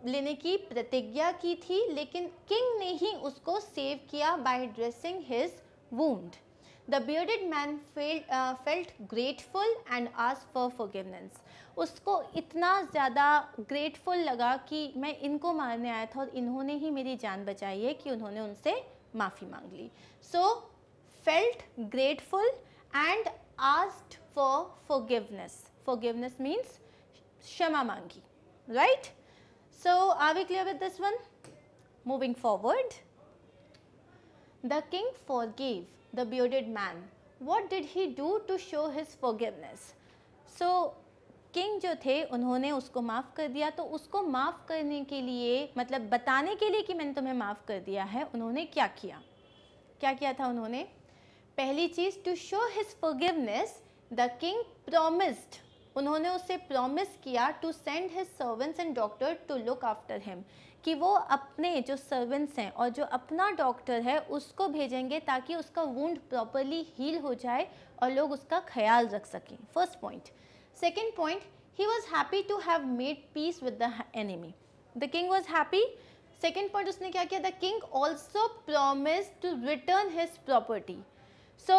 लेने की प्रतिज्ञा की थी लेकिन किंग ने ही उसको सेव किया by dressing his wound the bearded man felt, felt grateful and आज फॉर for उसको इतना ज़्यादा ग्रेटफुल लगा कि मैं इनको मारने आया था और इन्होंने ही मेरी जान बचाई है कि उन्होंने उनसे माफ़ी मांग ली so felt grateful and asked for forgiveness forgiveness means क्षमा मांगी right right? So, are we clear with this one? Moving forward, the king forgave the bearded man. What did he do to show his forgiveness? So, king जो थे उन्होंने उसको माफ़ कर दिया तो उसको माफ़ करने के लिए मतलब बताने के लिए कि मैंने तुम्हें माफ़ कर दिया है उन्होंने क्या किया क्या किया था उन्होंने पहली चीज़ to show his forgiveness the king promised उन्होंने उससे प्रॉमिस किया to send his servants and doctor to look after him कि वो अपने जो सर्वेंट्स हैं और जो अपना डॉक्टर है उसको भेजेंगे ताकि उसका वुंड प्रॉपरली हील हो जाए और लोग उसका ख्याल रख सकें first point second point he was happy to have made peace with the enemy the king was happy second point उसने क्या किया the king also promise to return his property so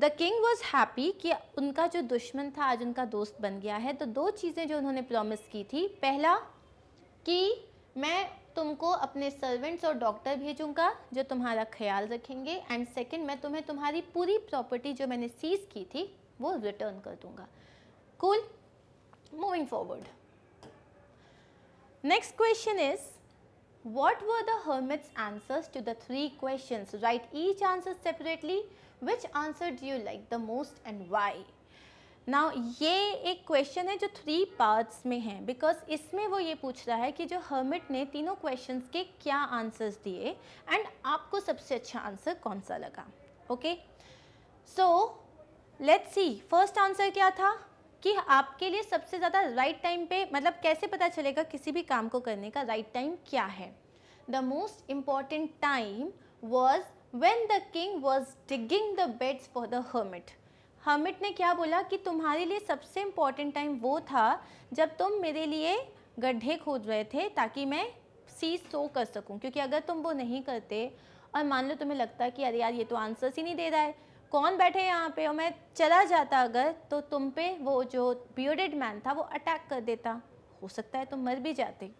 the king was happy कि उनका जो दुश्मन था आज उनका दोस्त बन गया है तो दो चीज़ें जो उन्होंने प्रॉमिस की थी पहला कि मैं तुमको अपने सर्वेंट्स और डॉक्टर भेजूंगा जो तुम्हारा ख्याल रखेंगे एंड सेकंड मैं तुम्हें तुम्हारी पूरी प्रॉपर्टी जो मैंने सीज की थी वो रिटर्न कर दूंगा cool moving forward next question is what were the hermit's answers to the three questions right each answer separately which answer do you like the most and why now ये एक क्वेश्चन है जो थ्री पार्ट्स में है बिकॉज इसमें वो ये पूछ रहा है कि जो हर्मिट ने तीनों क्वेश्चन के क्या आंसर्स दिए एंड आपको सबसे अच्छा आंसर कौन सा लगा okay so let's see first answer क्या था कि आपके लिए सबसे ज़्यादा राइट टाइम पे मतलब कैसे पता चलेगा किसी भी काम को करने का राइट right टाइम क्या है the most important time was when the king was digging the beds for the hermit hermit ने क्या बोला कि तुम्हारे लिए सबसे इम्पॉर्टेंट टाइम वो था जब तुम मेरे लिए गड्ढे खोद रहे थे ताकि मैं सी सो कर सकूं क्योंकि अगर तुम वो नहीं करते और मान लो तुम्हें लगता कि अरे यार ये तो आंसर्स ही नहीं दे रहा है कौन बैठे यहाँ पे और मैं चला जाता अगर तो तुम पे वो जो बियडेड मैन था वो अटैक कर देता हो सकता है तुम मर भी जाते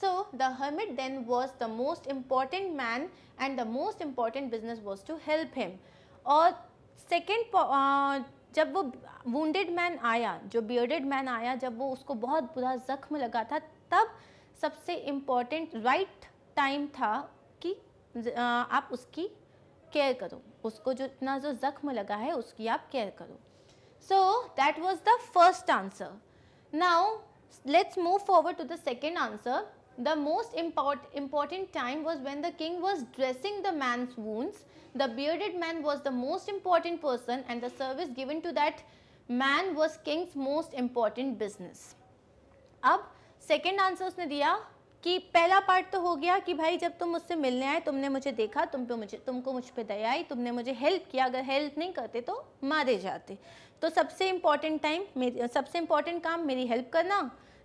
So the hermit then was the most important man and the most important business was to help him. or second uh, जब वो wounded man आया जो bearded man आया जब वो उसको बहुत बुरा ज़ख्म लगा था तब सबसे important right time था कि uh, आप उसकी care करो उसको जो इतना जो ज़ख्म लगा है उसकी आप care करो So that was the first answer. Now let's move forward to the second answer. The most import important time was when the king was dressing the man's wounds the bearded man was the most important person and the service given to that man was king's most important business अब सेकेंड आंसर उसने दिया कि पहला पार्ट तो हो गया कि भाई जब तुम मुझसे मिलने आए तुमने मुझे देखा तुम पे मुझे तुमको मुझ पर दया आई तुमने मुझे हेल्प किया अगर हेल्प नहीं करते तो मारे जाते तो सबसे इम्पॉर्टेंट टाइम सबसे इम्पॉर्टेंट काम मेरी हेल्प करना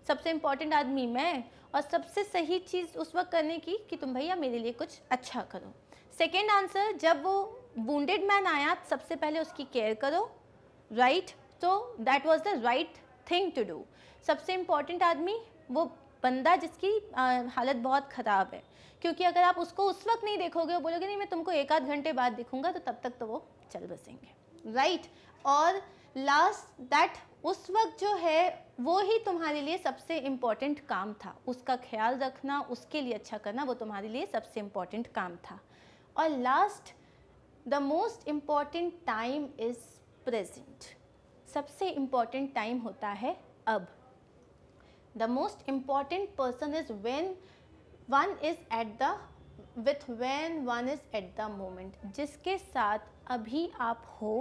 सबसे इम्पॉर्टेंट आदमी मैं और सबसे सही चीज़ उस वक्त करने की कि तुम भैया मेरे लिए कुछ अच्छा करो सेकेंड आंसर जब वो वूडेड मैन आया सबसे पहले उसकी केयर करो राइट तो that was the right thing to do सबसे इम्पॉर्टेंट आदमी वो बंदा जिसकी आ, हालत बहुत ख़राब है क्योंकि अगर आप उसको उस वक्त नहीं देखोगे वो बोलोगे नहीं मैं तुमको एक आध घंटे बाद देखूंगा तो तब तक तो वो चल बसेंगे राइट right? और लास्ट दैट उस वक्त जो है वो ही तुम्हारे लिए सबसे इम्पॉर्टेंट काम था उसका ख्याल रखना उसके लिए अच्छा करना वो तुम्हारे लिए सबसे इम्पॉर्टेंट काम था और last the most important time is present सबसे इम्पॉर्टेंट टाइम होता है अब the most important person is when one is at the with when one is at the moment जिसके साथ अभी आप हो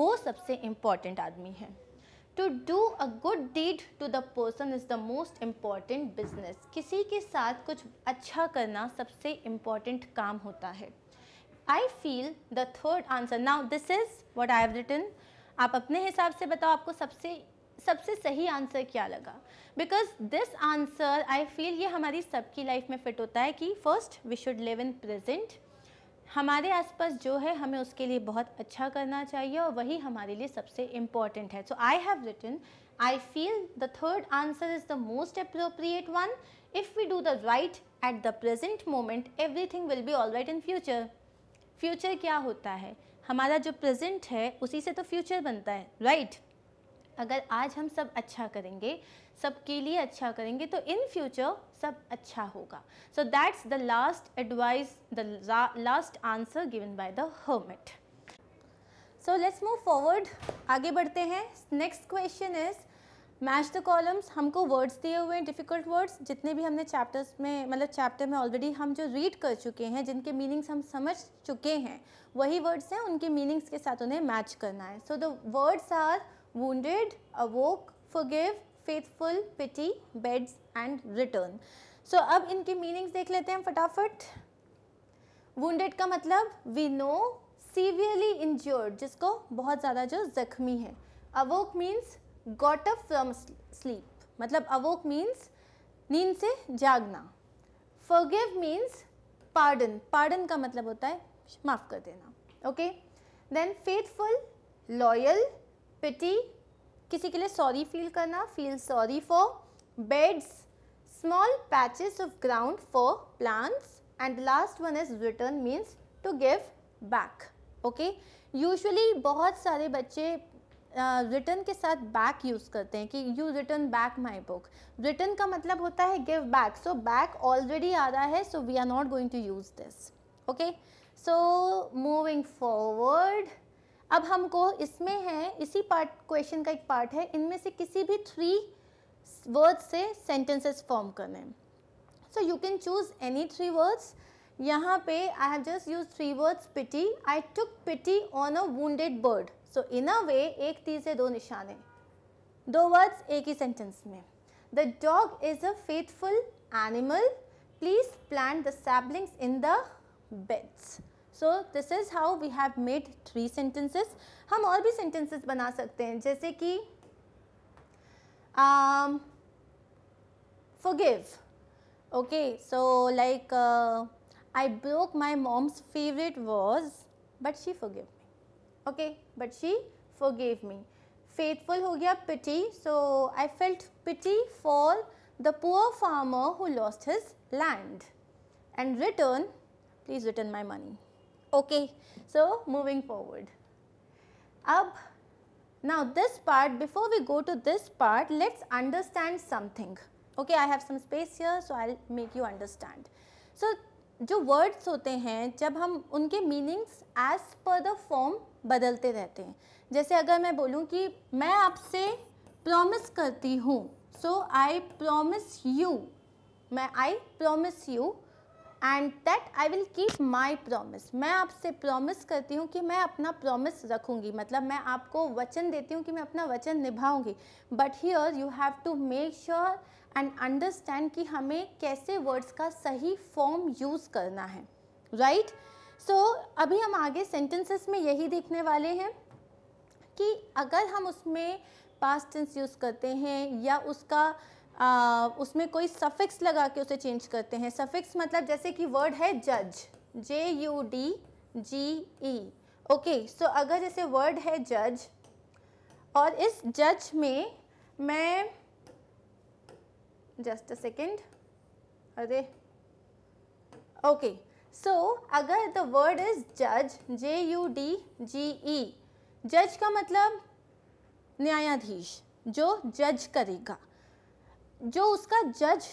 वो सबसे इम्पॉर्टेंट आदमी है to do a good deed to the person is the most important business किसी के साथ कुछ अच्छा करना सबसे इम्पॉर्टेंट काम होता है I feel the third answer now this is what I have written आप अपने हिसाब से बताओ आपको सबसे सबसे सही आंसर क्या लगा because this answer I feel ये हमारी सबकी लाइफ में फिट होता है कि first we should live in present हमारे आसपास जो है हमें उसके लिए बहुत अच्छा करना चाहिए और वही हमारे लिए सबसे इम्पॉर्टेंट है so I have written I feel the third answer is the most appropriate one if we do the right at the present moment everything will be all right in future future क्या होता है हमारा जो प्रेजेंट है उसी से तो फ्यूचर बनता है राइट right? अगर आज हम सब अच्छा करेंगे सबके लिए अच्छा करेंगे तो इन फ्यूचर सब अच्छा होगा so that's the last advice the last answer given by the hermit so let's move forward आगे बढ़ते हैं next question is match the columns हमको वर्ड्स दिए हुए हैं डिफ़िकल्ट वर्ड्स जितने भी हमने चैप्टर्स में मतलब चैप्टर में ऑलरेडी हम जो रीड कर चुके हैं जिनके मीनिंग्स हम समझ चुके हैं वही वर्ड्स हैं उनके मीनिंग्स के साथ उन्हें मैच करना है so the words are wounded, awoke, forgive, faithful, pity, beds and return. So ab inke meanings dekh lete hain fatafat wounded ka matlab we know severely injured jisko bahut zyada jo zakhmi hai awoke means got up from sleep matlab awoke means neend se jagna forgive means pardon pardon ka matlab hota hai maaf kar dena okay then faithful loyal pity किसी के लिए सॉरी फील करना feel sorry for beds small patches of ground for plants and last one is return means to give back okay usually बहुत सारे बच्चे रिटर्न uh, के साथ बैक यूज़ करते हैं कि you return back my book return का मतलब होता है give back so back already आ रहा है so we are not going to use this okay so moving forward अब हमको इसमें है इसी पार्ट क्वेश्चन का एक पार्ट है इनमें से किसी भी थ्री वर्ड से सेंटेंसेस फॉर्म करने so you can choose any three words यहाँ पे I have just use three words pity I took pity on a wade bird so in a way एक तीर से दो निशाने दो वर्ड्स एक ही सेंटेंस में the dog is a faithful animal please plan the saplings in the beds So this is how we have made three sentences. हम और भी सेंटेंसेस बना सकते um, forgive okay so like uh, i broke my mom's favorite vase but she forgave me okay but she forgave me faithful ho gaya pity so i felt pity for the poor farmer who lost his land and return please return my money Okay, so moving forward. Ab, now this part, before we go to this part, let's understand something. Okay, I have some space here, so I'll make you understand. So, जो वर्ड्स होते हैं जब हम उनके meanings as per the form बदलते रहते हैं जैसे अगर मैं बोलूँ कि मैं आपसे प्रॉमिस करती हूँ सो आई प्रॉमिस यू मैं I promise you and that I will keep my promise मैं आपसे प्रॉमिस करती हूँ कि मैं अपना प्रॉमिस रखूँगी मतलब मैं आपको वचन देती हूँ कि मैं अपना वचन निभाऊँगी but here you have to make sure and understand कि हमें कैसे वर्ड्स का सही फॉर्म यूज़ करना है राइट right? सो so, अभी हम आगे सेंटेंसेस में यही देखने वाले हैं कि अगर हम उसमें पास्ट टेंस यूज़ करते हैं या उसका आ, उसमें कोई सफ़िक्स लगा के उसे चेंज करते हैं सफ़िक्स मतलब जैसे कि वर्ड है जज J U D G E okay so अगर जैसे वर्ड है जज और इस जज में मैं जस्ट अ सेकेंड अरे ओके सो अगर द वर्ड इज़ जज जे यू डी जी ई जज का मतलब न्यायाधीश जो जज करेगा जो उसका जज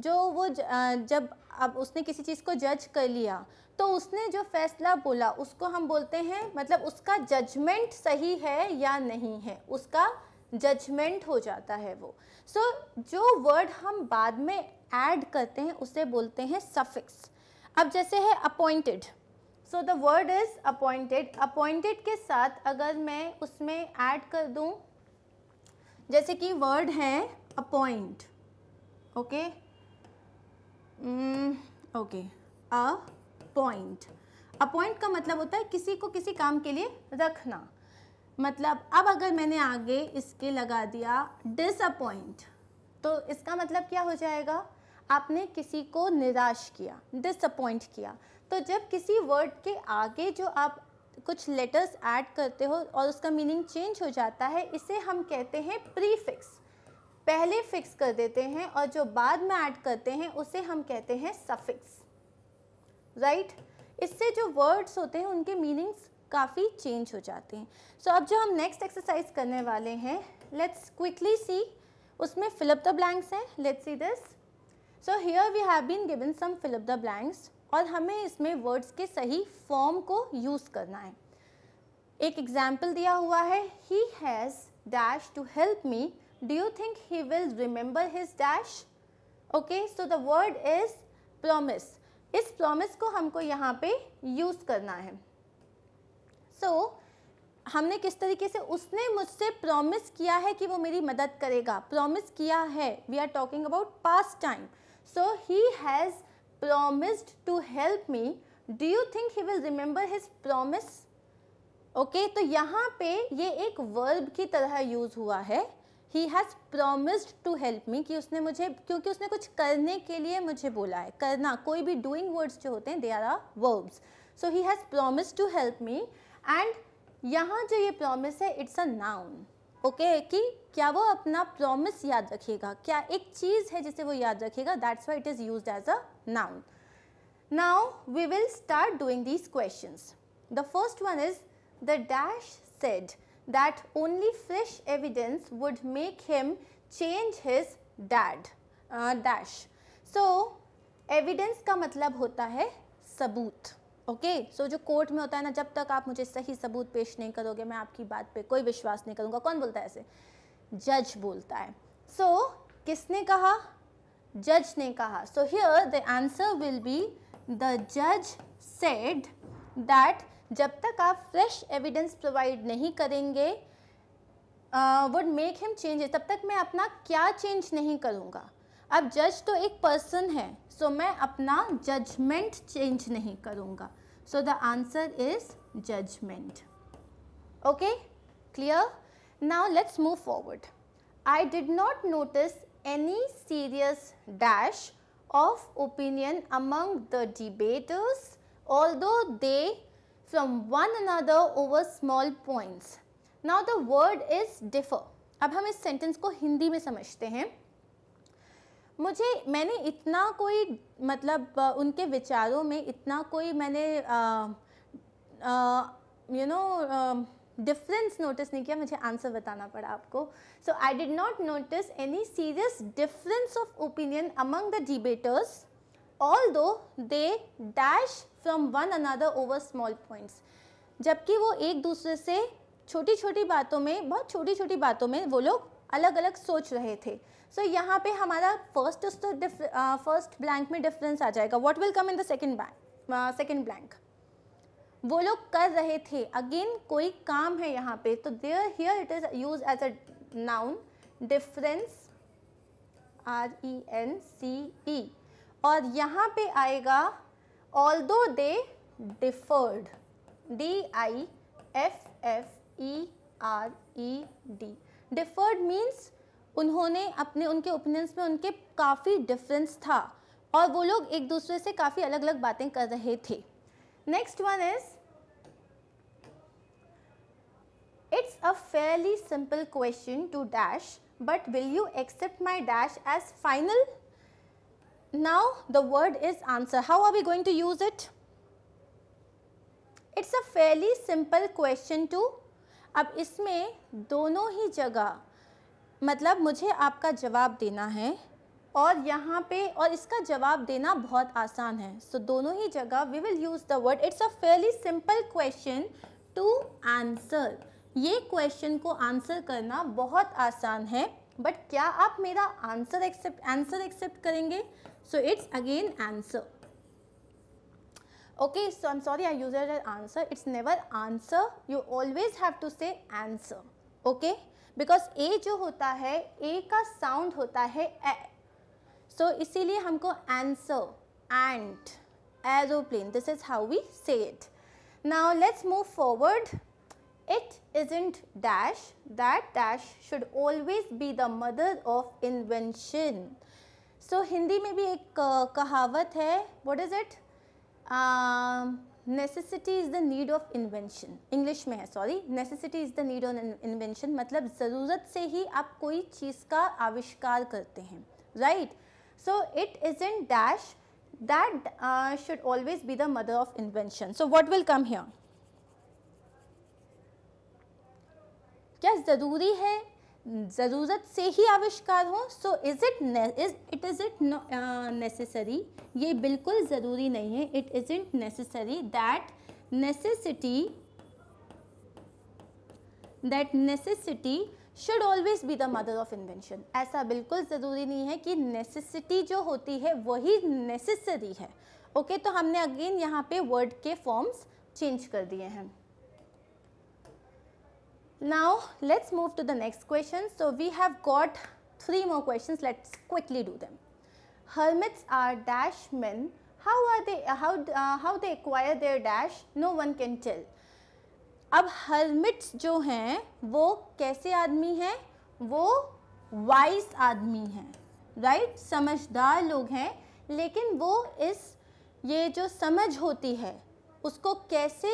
जो वो जब अब उसने किसी चीज़ को जज कर लिया तो उसने जो फैसला बोला उसको हम बोलते हैं मतलब उसका जजमेंट सही है या नहीं है उसका जजमेंट हो जाता है वो सो so, जो वर्ड हम बाद में ऐड करते हैं उसे बोलते हैं सफिक्स अब जैसे है appointed so the word is appointed appointed के साथ अगर मैं उसमें ऐड कर दूं जैसे कि वर्ड है appoint okay okay a point appoint का मतलब होता है किसी को किसी काम के लिए रखना मतलब अब अगर मैंने आगे इसके लगा दिया डिसअपॉइंट तो इसका मतलब क्या हो जाएगा आपने किसी को निराश किया डिसअपॉइंट किया तो जब किसी वर्ड के आगे जो आप कुछ लेटर्स ऐड करते हो और उसका मीनिंग चेंज हो जाता है इसे हम कहते हैं प्रीफिक्स पहले फिक्स कर देते हैं और जो बाद में ऐड करते हैं उसे हम कहते हैं सफिक्स राइट इससे जो वर्ड्स होते हैं उनके मीनिंग्स काफ़ी चेंज हो जाते हैं सो so, अब जो हम नेक्स्ट एक्सरसाइज करने वाले हैं लेट्स क्विकली सी उसमें फिलअप द ब्लैंक्स हैं let's see this so here we have been given some fill up the blanks और हमें इसमें वर्ड्स के सही फॉर्म को यूज़ करना है एक एग्जाम्पल दिया हुआ है he has dash to help me do you think he will remember his dash okay so the word is promise इस प्रॉमिस को हमको यहाँ पे यूज करना है सो so, हमने किस तरीके से उसने मुझसे प्रॉमिस किया है कि वो मेरी मदद करेगा प्रोमिस किया है we are talking about past time so he has promised to help me do you think he will remember his promise okay तो यहाँ पे ये एक वर्ब की तरह यूज़ हुआ है he has promised to help me कि उसने मुझे क्योंकि उसने कुछ करने के लिए मुझे बोला है करना कोई भी डूइंग वर्ड्स जो होते हैं they are are verbs so he has promised to help me and यहाँ जो ये प्रोमिस है इट्स अ नाउन ओके कि क्या वो अपना प्रोमिस याद रखेगा क्या एक चीज़ है जिसे वो याद रखेगा that's why it is use as a noun now we will start doing these question the first one is the dash said that only fresh evidence would make him change his dad uh, dash so evidence का मतलब होता है सबूत ओके okay, सो so जो कोर्ट में होता है ना जब तक आप मुझे सही सबूत पेश नहीं करोगे मैं आपकी बात पे कोई विश्वास नहीं करूँगा कौन बोलता है ऐसे जज बोलता है सो so, किसने कहा जज ने कहा so here the answer will be the जज सेड दैट जब तक आप फ्रेश एविडेंस प्रोवाइड नहीं करेंगे वुड मेक हिम चेंज तब तक मैं अपना क्या चेंज नहीं करूँगा अब जज तो एक पर्सन है सो so मैं अपना जजमेंट चेंज नहीं करूँगा so the answer is judgement okay clear now let's move forward I did not notice any serious dash of opinion among the debaters although they from one another over small points. Now the word is differ. अब हम इस सेंटेंस को हिंदी में समझते हैं मुझे मैंने इतना कोई मतलब उनके विचारों में इतना कोई मैंने यू नो डिफरेंस नोटिस नहीं किया मुझे आंसर बताना पड़ा आपको so I did not notice any serious difference of opinion among the debaters although they dash from one another over small points जबकि वो एक दूसरे से छोटी छोटी बातों में बहुत छोटी छोटी बातों में वो लोग अलग अलग सोच रहे थे सो so, यहाँ पे हमारा फर्स्ट फर्स्ट ब्लैंक में डिफरेंस आ जाएगा what will come in the second bank second blank वो लोग कर रहे थे अगेन कोई काम है यहाँ पे तो there here it is use as a noun difference R E N C E और यहाँ पे आएगा although they differed D I F F E R E D differed means उन्होंने अपने उनके ओपिनियंस में उनके काफ़ी डिफरेंस था और वो लोग एक दूसरे से काफ़ी अलग अलग बातें कर रहे थे next one is it's a fairly simple question to dash but will you accept my dash as final now the word is answer. How are we going to use it? It's a fairly simple question to अब इसमें दोनों ही जगह मतलब मुझे आपका जवाब देना है और यहाँ पे और इसका जवाब देना बहुत आसान है सो so, दोनों ही जगह we will use the word it's a fairly simple question to answer ये क्वेश्चन को आंसर करना बहुत आसान है बट क्या आप मेरा आंसर एक्सेप्ट आंसर एक्सेप्ट करेंगे so it's again answer okay so I am sorry I use user answer it's never answer you always have to say answer okay because uh जो होता है ए का साउंड होता है ए सो इसीलिए हमको answer and aeroplane this is how we say it now let's move forward it isn't dash that dash should always be the mother of invention so hindi में भी एक uh, कहावत है what is it necessity is the need of invention English में है sorry necessity is the need of invention मतलब ज़रूरत से ही आप कोई चीज़ का आविष्कार करते हैं right so it is in dash that should always be the mother of invention so what will come here क्या ज़रूरी है ज़रूरत से ही आविष्कार हो so is it it is it necessary ये बिल्कुल ज़रूरी नहीं है it is it necessary that necessity that necessity should always be the mother of invention ऐसा बिल्कुल ज़रूरी नहीं है कि नेसेसिटी जो होती है वही नेसेसरी है ओके okay, तो हमने अगेन यहाँ पे वर्ड के फॉर्म्स चेंज कर दिए हैं Now let's move to the next question. So we have got three more questions. Let's quickly do them. Hermits are dash men. How are they? Uh, how uh, how they acquire their dash? No one can tell. अब hermits जो हैं वो कैसे आदमी हैं वो वाइस आदमी हैं राइट right? समझदार लोग हैं लेकिन वो इस ये जो समझ होती है उसको कैसे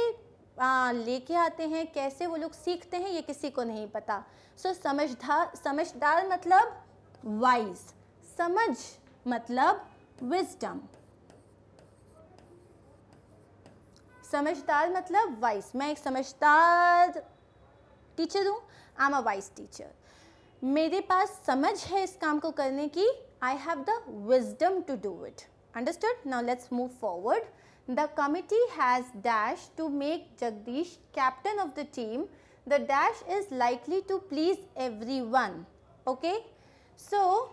लेके आते हैं कैसे वो लोग सीखते हैं ये किसी को नहीं पता सो so, समझदार समझदार मतलब वाइज समझ मतलब विजडम समझदार मतलब वाइज मैं एक समझदार टीचर हूँ I am a wise teacher मेरे पास समझ है इस काम को करने की I have the wisdom to do it understood now let's move forward The committee has dash to make Jagdish captain of the team. The dash is likely to please everyone. Okay. So,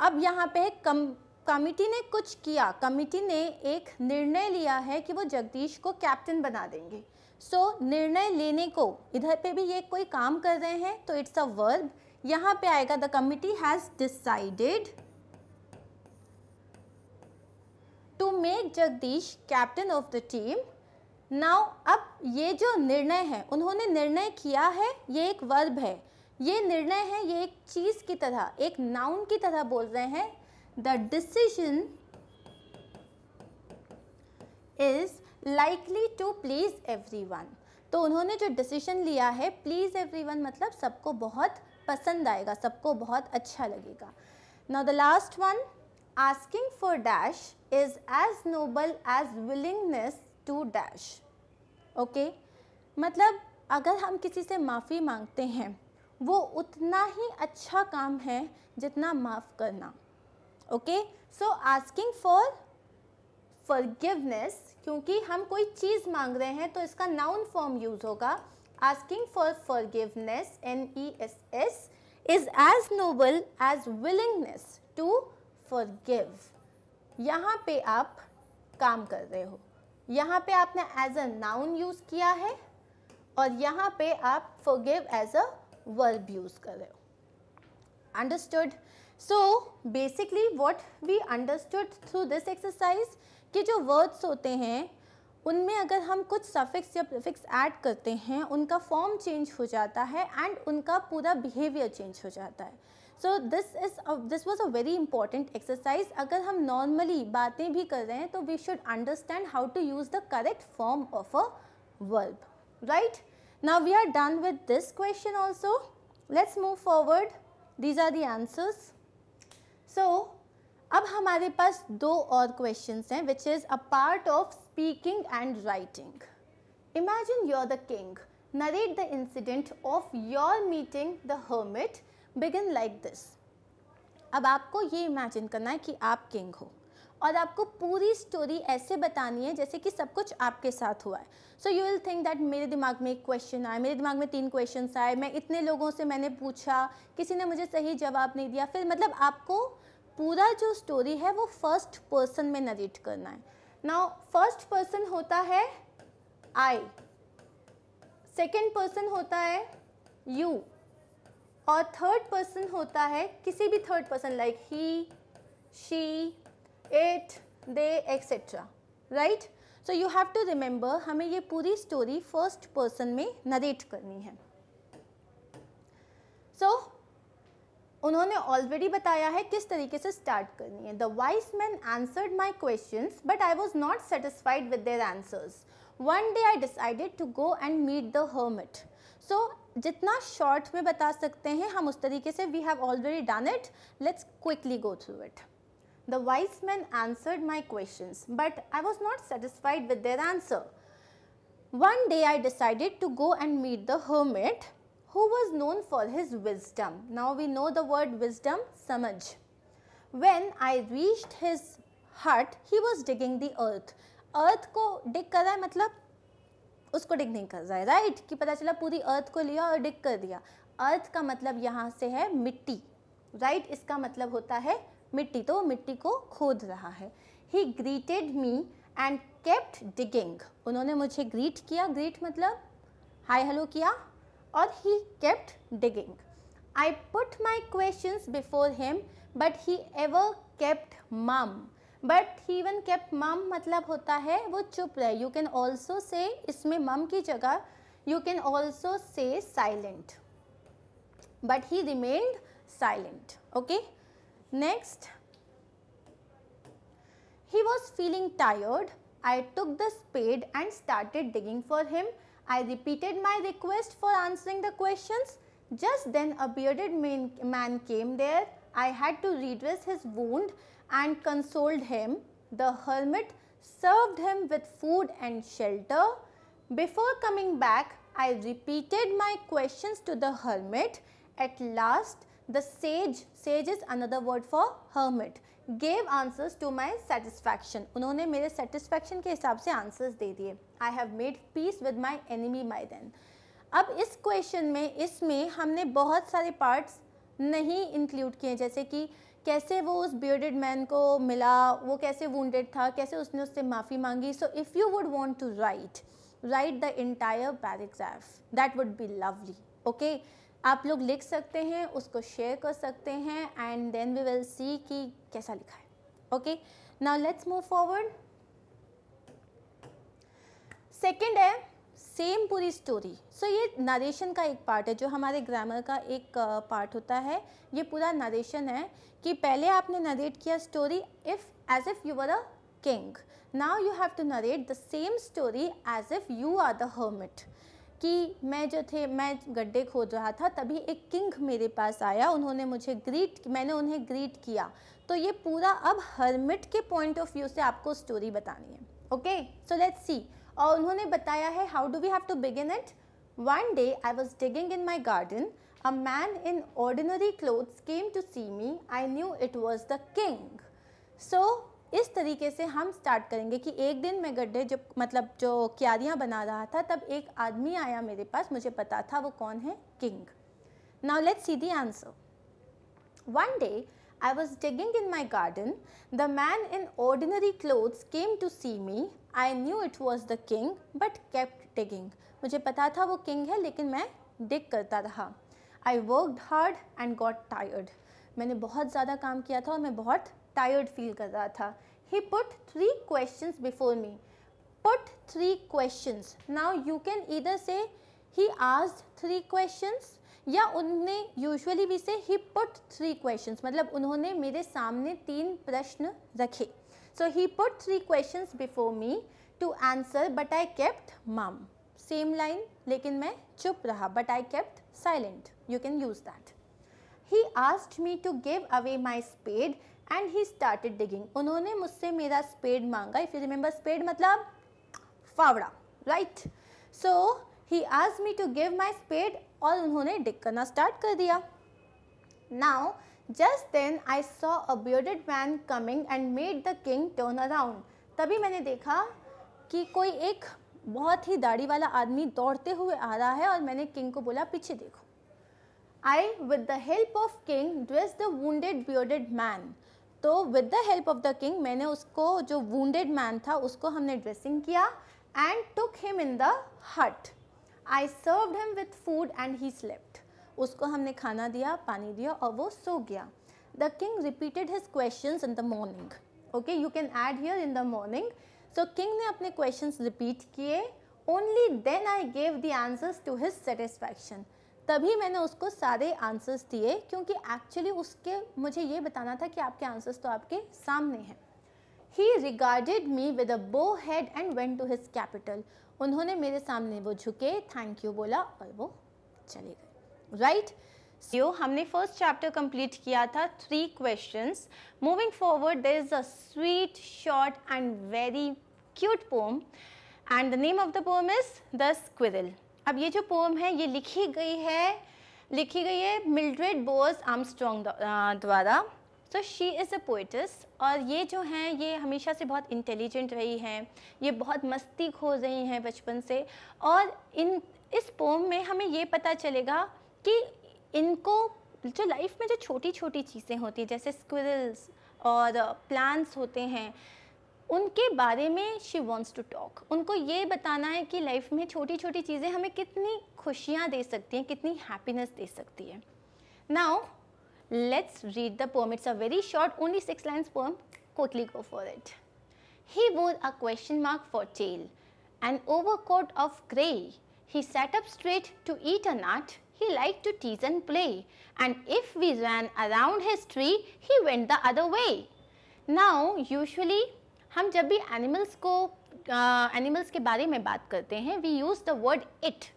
अब यहाँ पे कम कमिटी ने कुछ किया कमिटी ने एक निर्णय लिया है कि वो जगदीश को कैप्टन बना देंगे सो so, निर्णय लेने को इधर पे भी ये कोई काम कर रहे हैं तो इट्स अ वर्ब यहाँ पे आएगा the committee has decided to make Jagdish captain of the team now अब ये जो निर्णय है उन्होंने निर्णय किया है ये एक वर्ब है ये निर्णय है ये एक चीज़ की तरह एक नाउन की तरह बोल रहे हैं the decision is likely to please everyone तो उन्होंने जो डिसीजन लिया है प्लीज़ एवरी वन मतलब सबको बहुत पसंद आएगा सबको बहुत अच्छा लगेगा now the last one asking for dash is as noble as willingness to dash okay मतलब अगर हम किसी से माफ़ी मांगते हैं वो उतना ही अच्छा काम है जितना माफ़ करना okay so asking for forgiveness क्योंकि हम कोई चीज़ मांग रहे हैं तो इसका नाउन फॉर्म यूज होगा asking for forgiveness N E S S is as noble as willingness to forgive यहाँ पे आप काम कर रहे हो यहाँ पे आपने एज अ नाउन यूज़ किया है और यहाँ पे आप forgive as a verb use कर रहे हो understood so basically what we understood through this exercise कि जो वर्ड्स होते हैं उनमें अगर हम कुछ सफिक्स या प्रिफिक्स ऐड करते हैं उनका फॉर्म चेंज हो जाता है एंड उनका पूरा बिहेवियर चेंज हो जाता है So this is this was a very important exercise अगर हम नॉर्मली बातें भी कर रहे हैं तो we should understand how to use the correct form now we are done with this question also. Let's move forward. These are the answers. So, अब हमारे पास दो और questions which is a part of speaking and writing. Imagine you're the king. Narrate the incident of your meeting the hermit begin like this अब आपको ये इमेजिन करना है कि आप किंग हो और आपको पूरी स्टोरी ऐसे बतानी है जैसे कि सब कुछ आपके साथ हुआ है so you will think that मेरे दिमाग में एक क्वेश्चन आए मेरे दिमाग में तीन क्वेश्चन आए मैं इतने लोगों से मैंने पूछा किसी ने मुझे सही जवाब नहीं दिया फिर मतलब आपको पूरा जो स्टोरी है वो फर्स्ट पर्सन में नरेट करना है नाउ फर्स्ट पर्सन होता है आई सेकेंड पर्सन होता है यू और थर्ड पर्सन होता है किसी भी third person like he she it they etcetera right so you have to remember हमें ये पूरी स्टोरी फर्स्ट पर्सन में नरेट करनी है सो so, उन्होंने ऑलरेडी बताया है किस तरीके से स्टार्ट करनी है the wise man answered my question but I was not satisfied with their answers one day I decided to go and meet the hermit so जितना शॉर्ट में बता सकते हैं हम उस तरीके से we have already done it let's quickly go through it the wise man answered my question but I was not satisfied with their answer one day I decided to go and meet the hermit who was known for his wisdom now we know the word wisdom समझ when I reached his hut he was digging the earth earth को डिग कर रहा है मतलब उसको डिग नहीं कर जाए राइट कि पता चला पूरी अर्थ को लिया और डिग कर दिया अर्थ का मतलब यहाँ से है मिट्टी राइट इसका मतलब होता है मिट्टी तो वो मिट्टी को खोद रहा है he greeted me and kept digging उन्होंने मुझे ग्रीट किया ग्रीट मतलब हाय हेलो किया और he kept digging I put my question before him but he ever kept mum but he one kept mum मतलब होता है वो चुप रहे यू कैन ऑल्सो से इसमें मम की जगह you can also say silent but he remained silent okay next he was feeling tired I took the spade and started digging for him I repeated my request for answering the question just then a bearded man came there I had to redress his wound and consoled him, the hermit served him with food and shelter. Before coming back, I repeated my questions to the hermit. At last, the sage, sage is another word for hermit, gave answers to my satisfaction. unhone mere satisfaction ke hisab se answers de diye I have made peace with my enemy by then. ab is question mein isme humne bahut sare parts nahi include kiye jaise ki कैसे वो उस बियर्डेड मैन को मिला वो कैसे वेड था कैसे उसने उससे माफ़ी मांगी so if you would want to write write the entire paragraph that would be lovely okay आप लोग लिख सकते हैं उसको शेयर कर सकते हैं and then we will see कि कैसा लिखा है okay now let's move forward second है सेम पूरी स्टोरी सो so, ये नरेशन का एक पार्ट है जो हमारे ग्रामर का एक पार्ट होता है ये पूरा नरेशन है कि पहले आपने नरेट किया story if as if you are a king now you have to narrate the same story as if you are the hermit कि मैं जो थे मैं गड्ढे खोद रहा था तभी एक किंग मेरे पास आया उन्होंने मुझे ग्रीट मैंने उन्हें ग्रीट किया तो ये पूरा अब हर्मिट के पॉइंट ऑफ व्यू से आपको स्टोरी बतानी है ओके सो लेट्स सी और उन्होंने बताया है how do we have to begin it one day I was digging in my garden a man in ordinary clothes came to see me I knew it was the king so इस तरीके से हम स्टार्ट करेंगे कि एक दिन मैं गड्ढे जब मतलब जो क्यारियाँ बना रहा था तब एक आदमी आया मेरे पास मुझे पता था वो कौन है king now let's see the answer one day I was digging in my garden. The man in ordinary clothes came to see me. I knew it was the king but kept digging. मुझे पता था वो king है लेकिन मैं dig करता रहा. I worked hard and got tired. मैंने बहुत ज़्यादा काम किया था और मैं बहुत tired feel कर रहा था. He put three questions before me. Put three questions. Now you can either say he asked three questions या उनने यूजुअली भी से ही पुट थ्री क्वेश्चन मतलब उन्होंने मेरे सामने तीन प्रश्न रखे so he put three question before me to answer but I kept mum same line लेकिन मैं चुप रहा but I kept silent you can use that he asked me to give away my spade and he started digging उन्होंने मुझसे मेरा स्पेड मांगा इफ़ यू रिमेंबर स्पेड मतलब फावड़ा right right? So so, he आज me to give my spade और उन्होंने डिक करना स्टार्ट कर दिया now just then I saw a bearded man coming and made the king turn around तभी मैंने देखा कि कोई एक बहुत ही दाढ़ी वाला आदमी दौड़ते हुए आ रहा है और मैंने किंग को बोला पीछे देखो I with the help of king dressed the wounded bearded man तो with the help of the king मैंने उसको जो वेड मैन था उसको हमने ड्रेसिंग किया and took him in the hut I served him with food and he slept उसको हमने खाना दिया पानी दिया और वो सो गया the king repeated his question in the morning okay you can add here in the morning so king ने अपने क्वेश्चन रिपीट किए only then I gave the answers to his satisfaction तभी मैंने उसको सारे आंसर्स दिए क्योंकि एक्चुअली उसके मुझे ये बताना था कि आपके आंसर्स तो आपके सामने हैं ही regarded me with a bow head and went to his capital उन्होंने मेरे सामने वो झुके थैंक यू बोला और वो चले गए राइट सो हमने फर्स्ट चैप्टर कंप्लीट किया था three questions moving forward there is a sweet short and very cute poem and the name of the poem is the squirrel अब ये जो पोम है ये लिखी गई है लिखी गई है मिल्ड्रेड बोस आर्मस्ट्रॉन्ग द्वारा so she is a poetess और ये जो हैं ये हमेशा से बहुत इंटेलिजेंट रही हैं ये बहुत मस्ती खोज रही हैं बचपन से और इन इस पोम में हमें ये पता चलेगा कि इनको जो लाइफ में जो छोटी छोटी चीज़ें होती हैं जैसे स्क्विरल्स और प्लान्स होते हैं उनके बारे में शी वॉन्ट्स टू टॉक उनको ये बताना है कि लाइफ में छोटी छोटी चीज़ें हमें कितनी खुशियाँ दे सकती हैं कितनी हैप्पीनेस दे सकती है now Let's read the poem. It's a very short, only six lines poem. Quickly go for it. He wore a question mark for tail, an overcoat of grey. He sat up straight to eat a nut. He liked to tease and play. And if we ran around his tree, he went the other way. Now, usually, हम जब भी animals को animals के बारे में बात करते हैं we use the word it.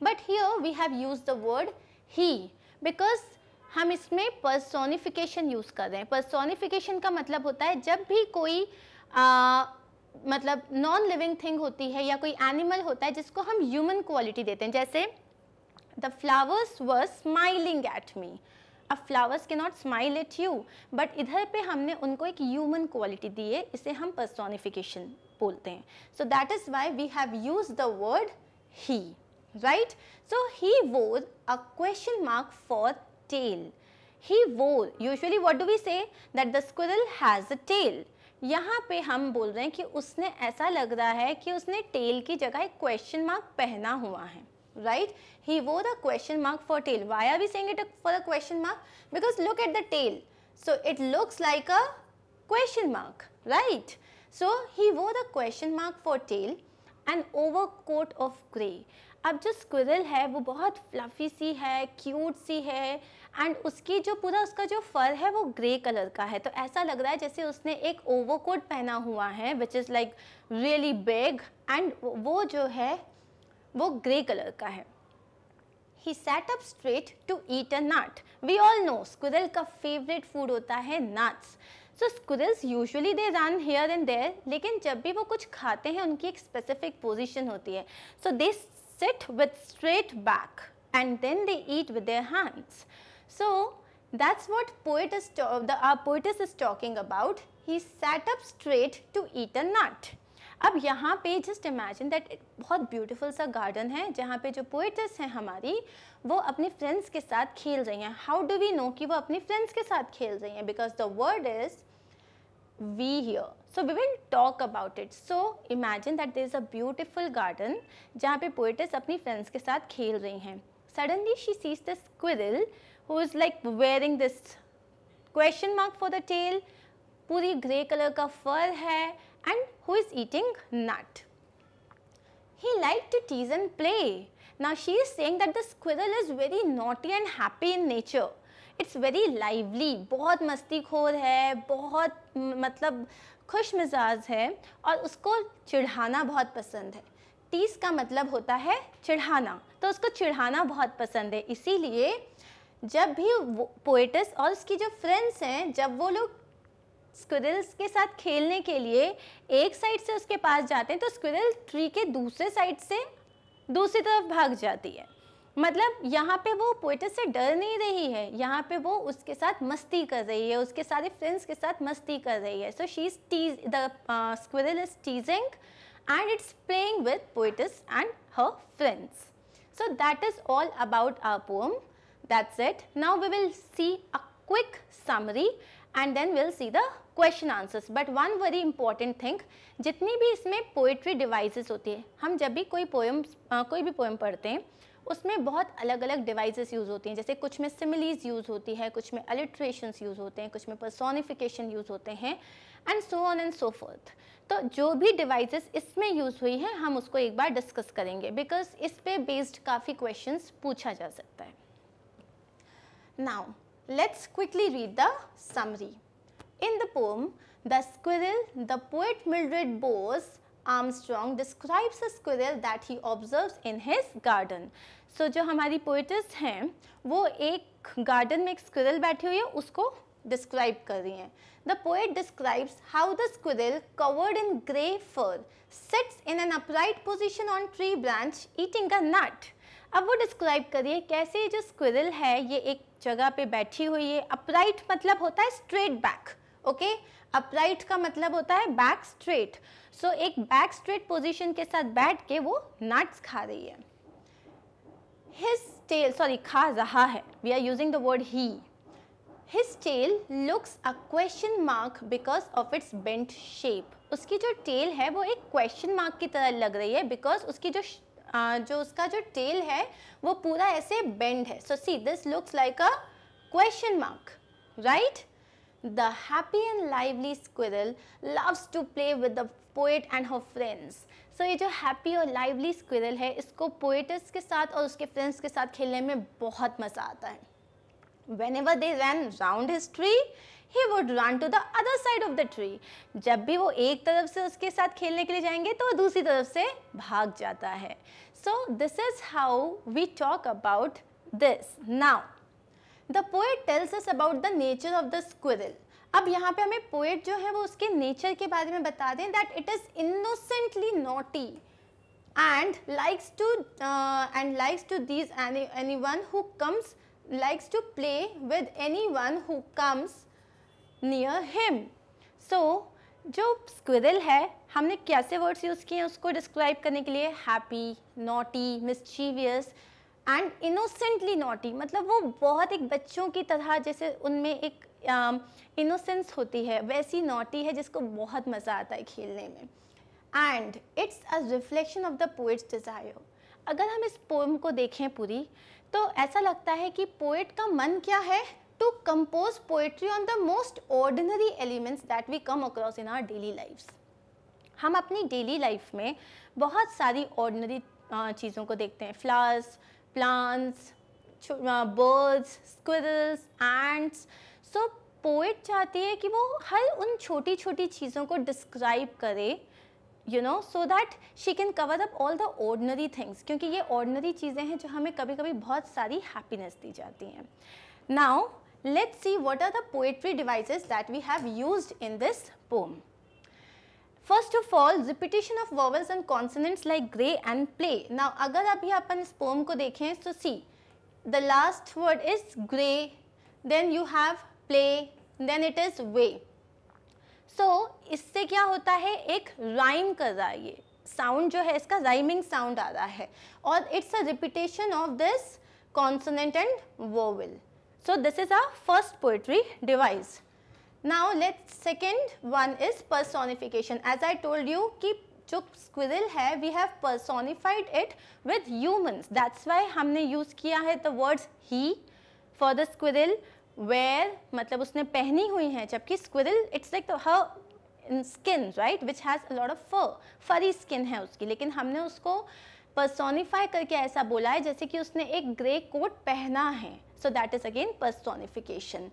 But here we have used the word he because. हम इसमें पर्सोनिफिकेशन यूज़ कर रहे हैं पर्सोनिफिकेशन का मतलब होता है जब भी कोई आ, मतलब नॉन लिविंग थिंग होती है या कोई एनिमल होता है जिसको हम ह्यूमन क्वालिटी देते हैं जैसे the flowers were smiling at me अब फ्लावर्स के not smile at you but इधर पे हमने उनको एक ह्यूमन क्वालिटी दी है इसे हम पर्सोनिफिकेशन बोलते हैं so that is why we have use the word he right so he wore a question mark for tail. He wore. Usually, what do we say? That the squirrel has a tail. यहाँ पे हम बोल रहे हैं कि उसने ऐसा लग रहा है कि उसने टेल की जगह एक क्वेश्चन मार्क पहना हुआ है right he wore the question mark for tail why are we saying it for a question mark because look at the tail so it looks like a question mark right so he wore the question mark for tail and overcoat of grey अब जो स्क्विरल है वो बहुत फ्लफी सी है क्यूट सी है एंड उसकी जो पूरा उसका जो फर है वो ग्रे कलर का है तो ऐसा लग रहा है जैसे उसने एक ओवरकोट पहना हुआ है which is like really big and वो जो है वो ग्रे कलर का है he sat up straight to eat a nut. We all know squirrel का फेवरेट फूड होता है nuts. सो squirrels usually they run here and there लेकिन जब भी वो कुछ खाते हैं उनकी एक स्पेसिफिक पोजिशन होती है so they sit with straight back and then they eat with their hands so that's what poet is the our poetess is talking about he sat up straight to eat a nut अब यहाँ पे जस्ट इमेजिन दैट बहुत ब्यूटीफुल सा गार्डन है जहाँ पे जो पोइटस हैं हमारी वो अपने फ्रेंड्स के साथ खेल रही हैं हाउ डू वी नो कि वो अपने फ्रेंड्स के साथ खेल रही हैं because the word is we here so we will talk about it so imagine that there is a beautiful garden जहाँ पे पोइटर्स अपनी फ्रेंड्स के साथ खेल रही हैं suddenly she sees the squirrel who is like wearing this question mark for the tail पूरी ग्रे कलर का फर है and who is eating nut he like to tease and play now she is saying that the squirrel is very naughty and happy in nature it's very lively बहुत मस्ती खोर है बहुत मतलब खुश मिजाज है और उसको चिढ़ाना बहुत पसंद है टीस का मतलब होता है चिढ़ाना तो उसको चिढ़ाना बहुत पसंद है इसीलिए जब भी पोइटस और उसकी जो फ्रेंड्स हैं जब वो लोग स्क्विरल्स के साथ खेलने के लिए एक साइड से उसके पास जाते हैं तो स्क्विरल ट्री के दूसरे साइड से दूसरी तरफ भाग जाती है मतलब यहाँ पे वो पोइटस से डर नहीं रही है यहाँ पे वो उसके साथ मस्ती कर रही है उसके सारे फ्रेंड्स के साथ मस्ती कर रही है so she is tease the squirrel is teasing and it's playing with poets and her friends so that is all about our poem that's it. Now we will see a quick summary and then we'll see the question answers but one very important thing जितनी भी इसमें पोइट्री डिवाइसेस होती है हम जब भी कोई पोएम कोई भी पोएम पढ़ते हैं उसमें बहुत अलग अलग डिवाइसेस यूज़ होती हैं जैसे कुछ में सिमिलीज यूज़ होती है कुछ में अलिट्रेशंस यूज़ होते हैं कुछ में पर्सोनिफिकेशन यूज़ होते हैं and so on and so forth तो जो भी डिवाइसेस इसमें यूज़ हुई हैं हम उसको एक बार डिस्कस करेंगे बिकॉज इस पे बेस्ड काफ़ी क्वेश्चंस पूछा जा सकता है Now, let's quickly read the summary. In the poem, The Squirrel, the poet Mildred Bose Armstrong describes a squirrel that he observes in his garden. So जो हमारी poetess हैं वो एक garden में एक squirrel बैठी हुई है उसको describe कर रही हैं The poet describes how the squirrel covered in grey fur sits in an upright position on tree branch eating a nut. अब वो describe करिए कैसे ये जो squirrel है ये एक जगह पे बैठी हुई है अपराइट मतलब होता है स्ट्रेट बैक ओके अपराइट का मतलब होता है बैक स्ट्रेट सो एक बैक स्ट्रेट पोजीशन के साथ बैठ के वो नट्स खा रही है हिज टेल सॉरी खा रहा है we are using the word he his tail looks a question mark because of its bent shape उसकी जो टेल है वो एक क्वेश्चन मार्क की तरह लग रही है बिकॉज उसकी जो जो उसका जो टेल है वो पूरा ऐसे बेंड है so see this looks like a question mark right the happy and lively squirrel loves to play with the poet and her friends so ये जो हैप्पी और लाइवली स्क्विरल है इसको पोएटस के साथ और उसके फ्रेंड्स के साथ खेलने में बहुत मज़ा आता है whenever they ran round his tree he would run to the other side of the tree जब भी वो एक तरफ से उसके साथ खेलने के लिए जाएंगे तो वो दूसरी तरफ से भाग जाता है so this is how we talk about this now the poet tells us about the nature of the squirrel अब यहाँ पे हमें पोएट जो है वो उसके नेचर के बारे में बता दें that it is innocently naughty and likes to and likes to to any one who comes likes to play with any one who comes near him so जो स्क्विरल है हमने कैसे वर्ड्स यूज़ किए हैं उसको डिस्क्राइब करने के लिए happy naughty mischievous and innocently naughty मतलब वो बहुत एक बच्चों की तरह जैसे उनमें एक इनोसेंस um, uh, होती है वैसी नोटी है जिसको बहुत मज़ा आता है खेलने में and it's a reflection of the poet's desire अगर हम इस पोएम को देखें पूरी तो ऐसा लगता है कि पोइट का मन क्या है to compose poetry on the most ordinary elements that we come across in our daily lives. हम अपनी डेली लाइफ में बहुत सारी ऑर्डनरी चीज़ों को देखते हैं flowers plants birds squirrels ends so poet चाहती है कि वो हर उन छोटी छोटी चीज़ों को डिस्क्राइब करे you know so that she can cover up all the ordinary things क्योंकि ये ऑर्डनरी चीज़ें हैं जो हमें कभी कभी बहुत सारी हैप्पीनेस दी जाती हैं now let's see what are the poetry devices that we have used in this poem. First of all repetition of vowels and consonants like grey and play now अगर अभी अपन इस पोम को देखें तो see the last word is grey then you have play then it is way so इससे क्या होता है एक राइम कर रहा है ये साउंड जो है इसका राइमिंग साउंड आ रहा है और it's a repetition of this consonant and vowel So this is our first poetry device. Now let's second one is personification. As I told you ki jo squirrel hai we have personified it with humans. That's why humne use kiya hai the words he for the squirrel wear matlab usne pehni hui hai jabki squirrel it's like the, her in skin right which has a lot of fur furry skin hai uski lekin humne usko personify karke aisa bola hai jaise ki usne ek grey coat pehna hai So that is again personification.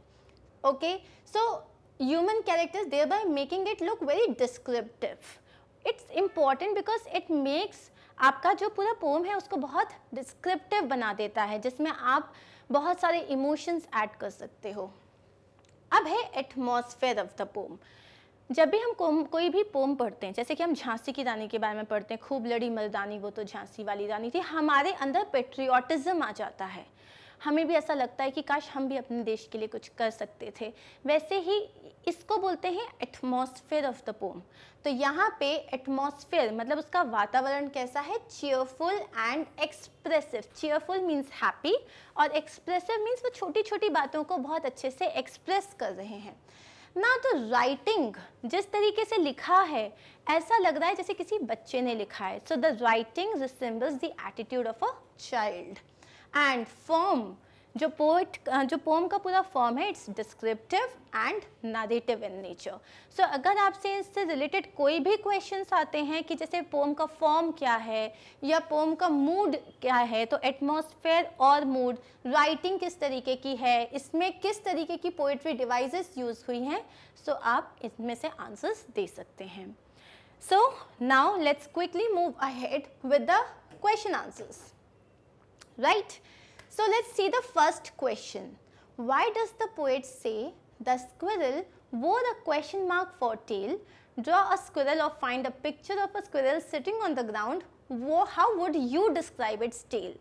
Okay, so human characters thereby making it look very descriptive. It's important because it makes आपका जो पूरा पोम है उसको बहुत डिस्क्रिप्टिव बना देता है जिसमें आप बहुत सारे इमोशंस ऐड कर सकते हो अब है एटमॉस्फेयर ऑफ द पोम जब भी हम को, कोई भी पोम पढ़ते हैं जैसे कि हम झांसी की रानी के बारे में पढ़ते हैं खूब लड़ी मर्दानी वो तो झांसी वाली रानी थी हमारे अंदर पेट्रियाटिज़म आ जाता है हमें भी ऐसा लगता है कि काश हम भी अपने देश के लिए कुछ कर सकते थे वैसे ही इसको बोलते हैं एटमोसफेयर ऑफ द पोम तो यहाँ पे एटमोसफेयर मतलब उसका वातावरण कैसा है cheerful and expressive cheerful means happy और एक्सप्रेसिव मीन्स वो छोटी छोटी बातों को बहुत अच्छे से एक्सप्रेस कर रहे हैं ना तो राइटिंग जिस तरीके से लिखा है ऐसा लग रहा है जैसे किसी बच्चे ने लिखा है so the writing resembles the attitude of a child and form जो पोइट जो पोम का पूरा फॉर्म है it's descriptive and narrative in nature so अगर आपसे इससे रिलेटेड कोई भी क्वेश्चंस आते हैं कि जैसे पोम का फॉर्म क्या है या पोम का मूड क्या है तो एटमॉस्फेयर और मूड राइटिंग किस तरीके की है इसमें किस तरीके की पोइट्री डिवाइसेस यूज़ हुई हैं सो so आप इसमें से आंसर्स दे सकते हैं so now let's quickly move ahead with the question answers right? So let's see the first question. Why does the poet say the squirrel wore a question mark for tail, draw a squirrel or find a picture of a squirrel sitting on the ground, how would you describe its tail?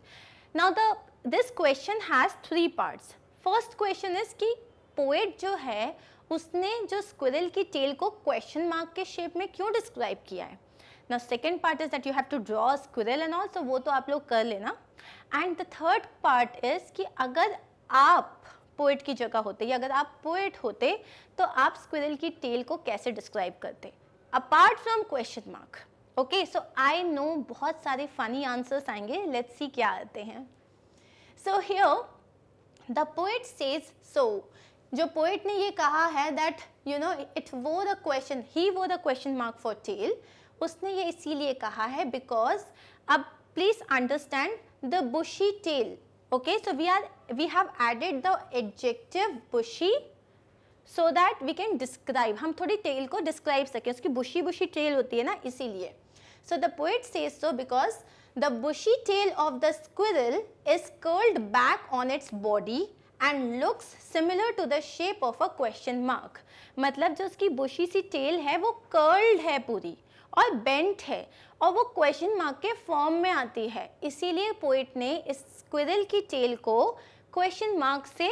Now the this question has three parts. First question is कि poet जो है उसने जो squirrel की tail को question mark के shape में क्यों describe किया है? Now second part is that you have to draw a squirrel and all, so वो तो आप लोग कर लेना. And the third part is कि अगर आप पोइट की जगह होते या अगर आप पोइट होते तो आप स्क्विरल की टेल को कैसे डिस्क्राइब करते apart from question mark okay so I know बहुत सारे फनी आंसर्स आएंगे लेट्स सी क्या आते हैं so here the poet says so जो पोइट ने ये कहा है that you know it wore the question he wore the question mark for tail उसने ये इसीलिए कहा है बिकॉज अब please understand the bushy tail okay so we are we have added the adjective bushy so that we can describe hum thodi tail ko describe sake uski bushy bushy tail hoti hai na isiliye so the poet says so because the bushy tail of the squirrel is curled back on its body and looks similar to the shape of a question mark matlab jo uski bushy si tail hai wo curled hai puri और बेंट है और वो क्वेश्चन मार्क के फॉर्म में आती है इसीलिए पोइट ने इस स्क्विरल की टेल को क्वेश्चन मार्क से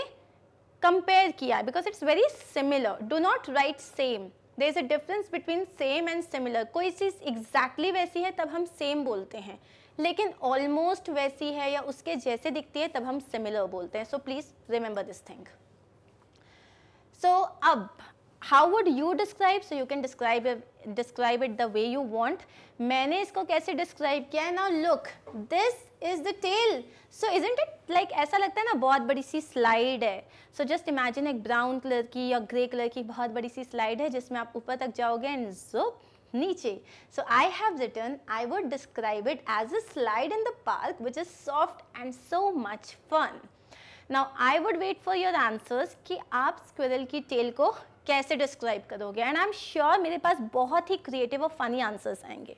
कंपेयर किया because it's very similar do not write same there is a difference between same and similar कोई चीज़ एग्जैक्टली वैसी है तब हम सेम बोलते हैं लेकिन ऑलमोस्ट वैसी है या उसके जैसे दिखती है तब हम सिमिलर बोलते हैं so please remember this thing so अब how would you describe so you can describe describe it the way you want मैंने इसको कैसे डिस्क्राइब किया है ना look this is the tail so is it like ऐसा लगता है ना बहुत बड़ी सी स्लाइड है सो जस्ट इमेजिन एक ब्राउन कलर की या ग्रे कलर की बहुत बड़ी सी स्लाइड है जिसमें आप ऊपर तक जाओगे एंड जुप नीचे सो आई have written i would describe it as a slide in the park which is soft and so much fun now i would wait for your answers कि आप स्क्विरल की टेल को कैसे डिस्क्राइब करोगे एंड आई एम श्योर मेरे पास बहुत ही क्रिएटिव और फनी आंसर्स आएंगे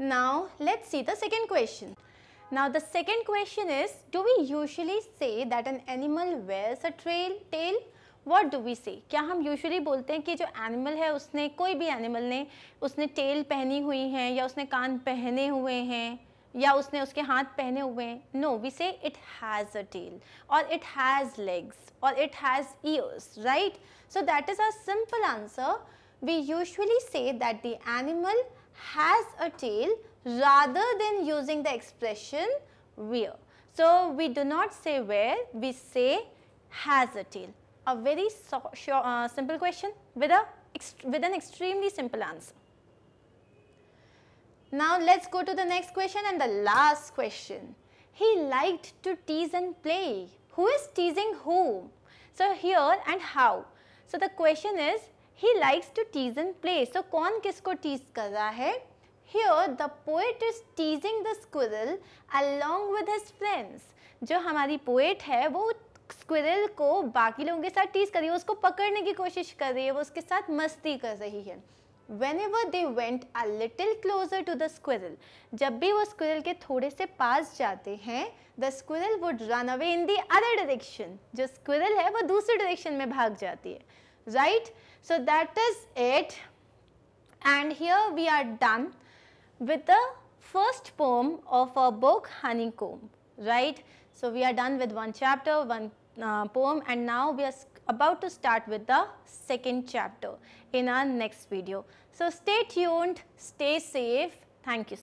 now let's see the second question now the second question is do we usually say that an animal wears a trail tail what do we say क्या हम यूजली बोलते हैं कि जो एनिमल है उसने कोई भी एनिमल ने उसने टेल पहनी हुई है या उसने कान पहने हुए हैं या उसने उसके हाथ पहने हुए हैं no we say it has a tail और इट हैज लेग्स और it has ears right so that is a simple answer we usually say that the animal has a tail rather than using the expression wear so we do not say wear we say has a tail a very simple question with a with an extremely simple answer Now let's go to the next question and the last question. He liked to tease and play. Who is teasing whom? So here and how. So the question is he likes to tease and play. So कौन किसको tease कर रहा है Here the poet is teasing the squirrel along with his friends. जो हमारी poet है वो स्क्विरल को बाकी लोगों के साथ टीज कर रही है उसको पकड़ने की कोशिश कर रही है वो उसके साथ मस्ती कर रही है whenever they went a little closer to the squirrel जब भी वो squirrel के थोड़े से पास जाते हैं the squirrel would run away in the other direction जो squirrel है वो दूसरे direction में भाग जाती है right so that is it and here we are done with the first poem of our book honeycomb right so we are done with one chapter one uh, poem and now we are about to start with the second chapter in our next video. So stay tuned, stay safe. Thank you.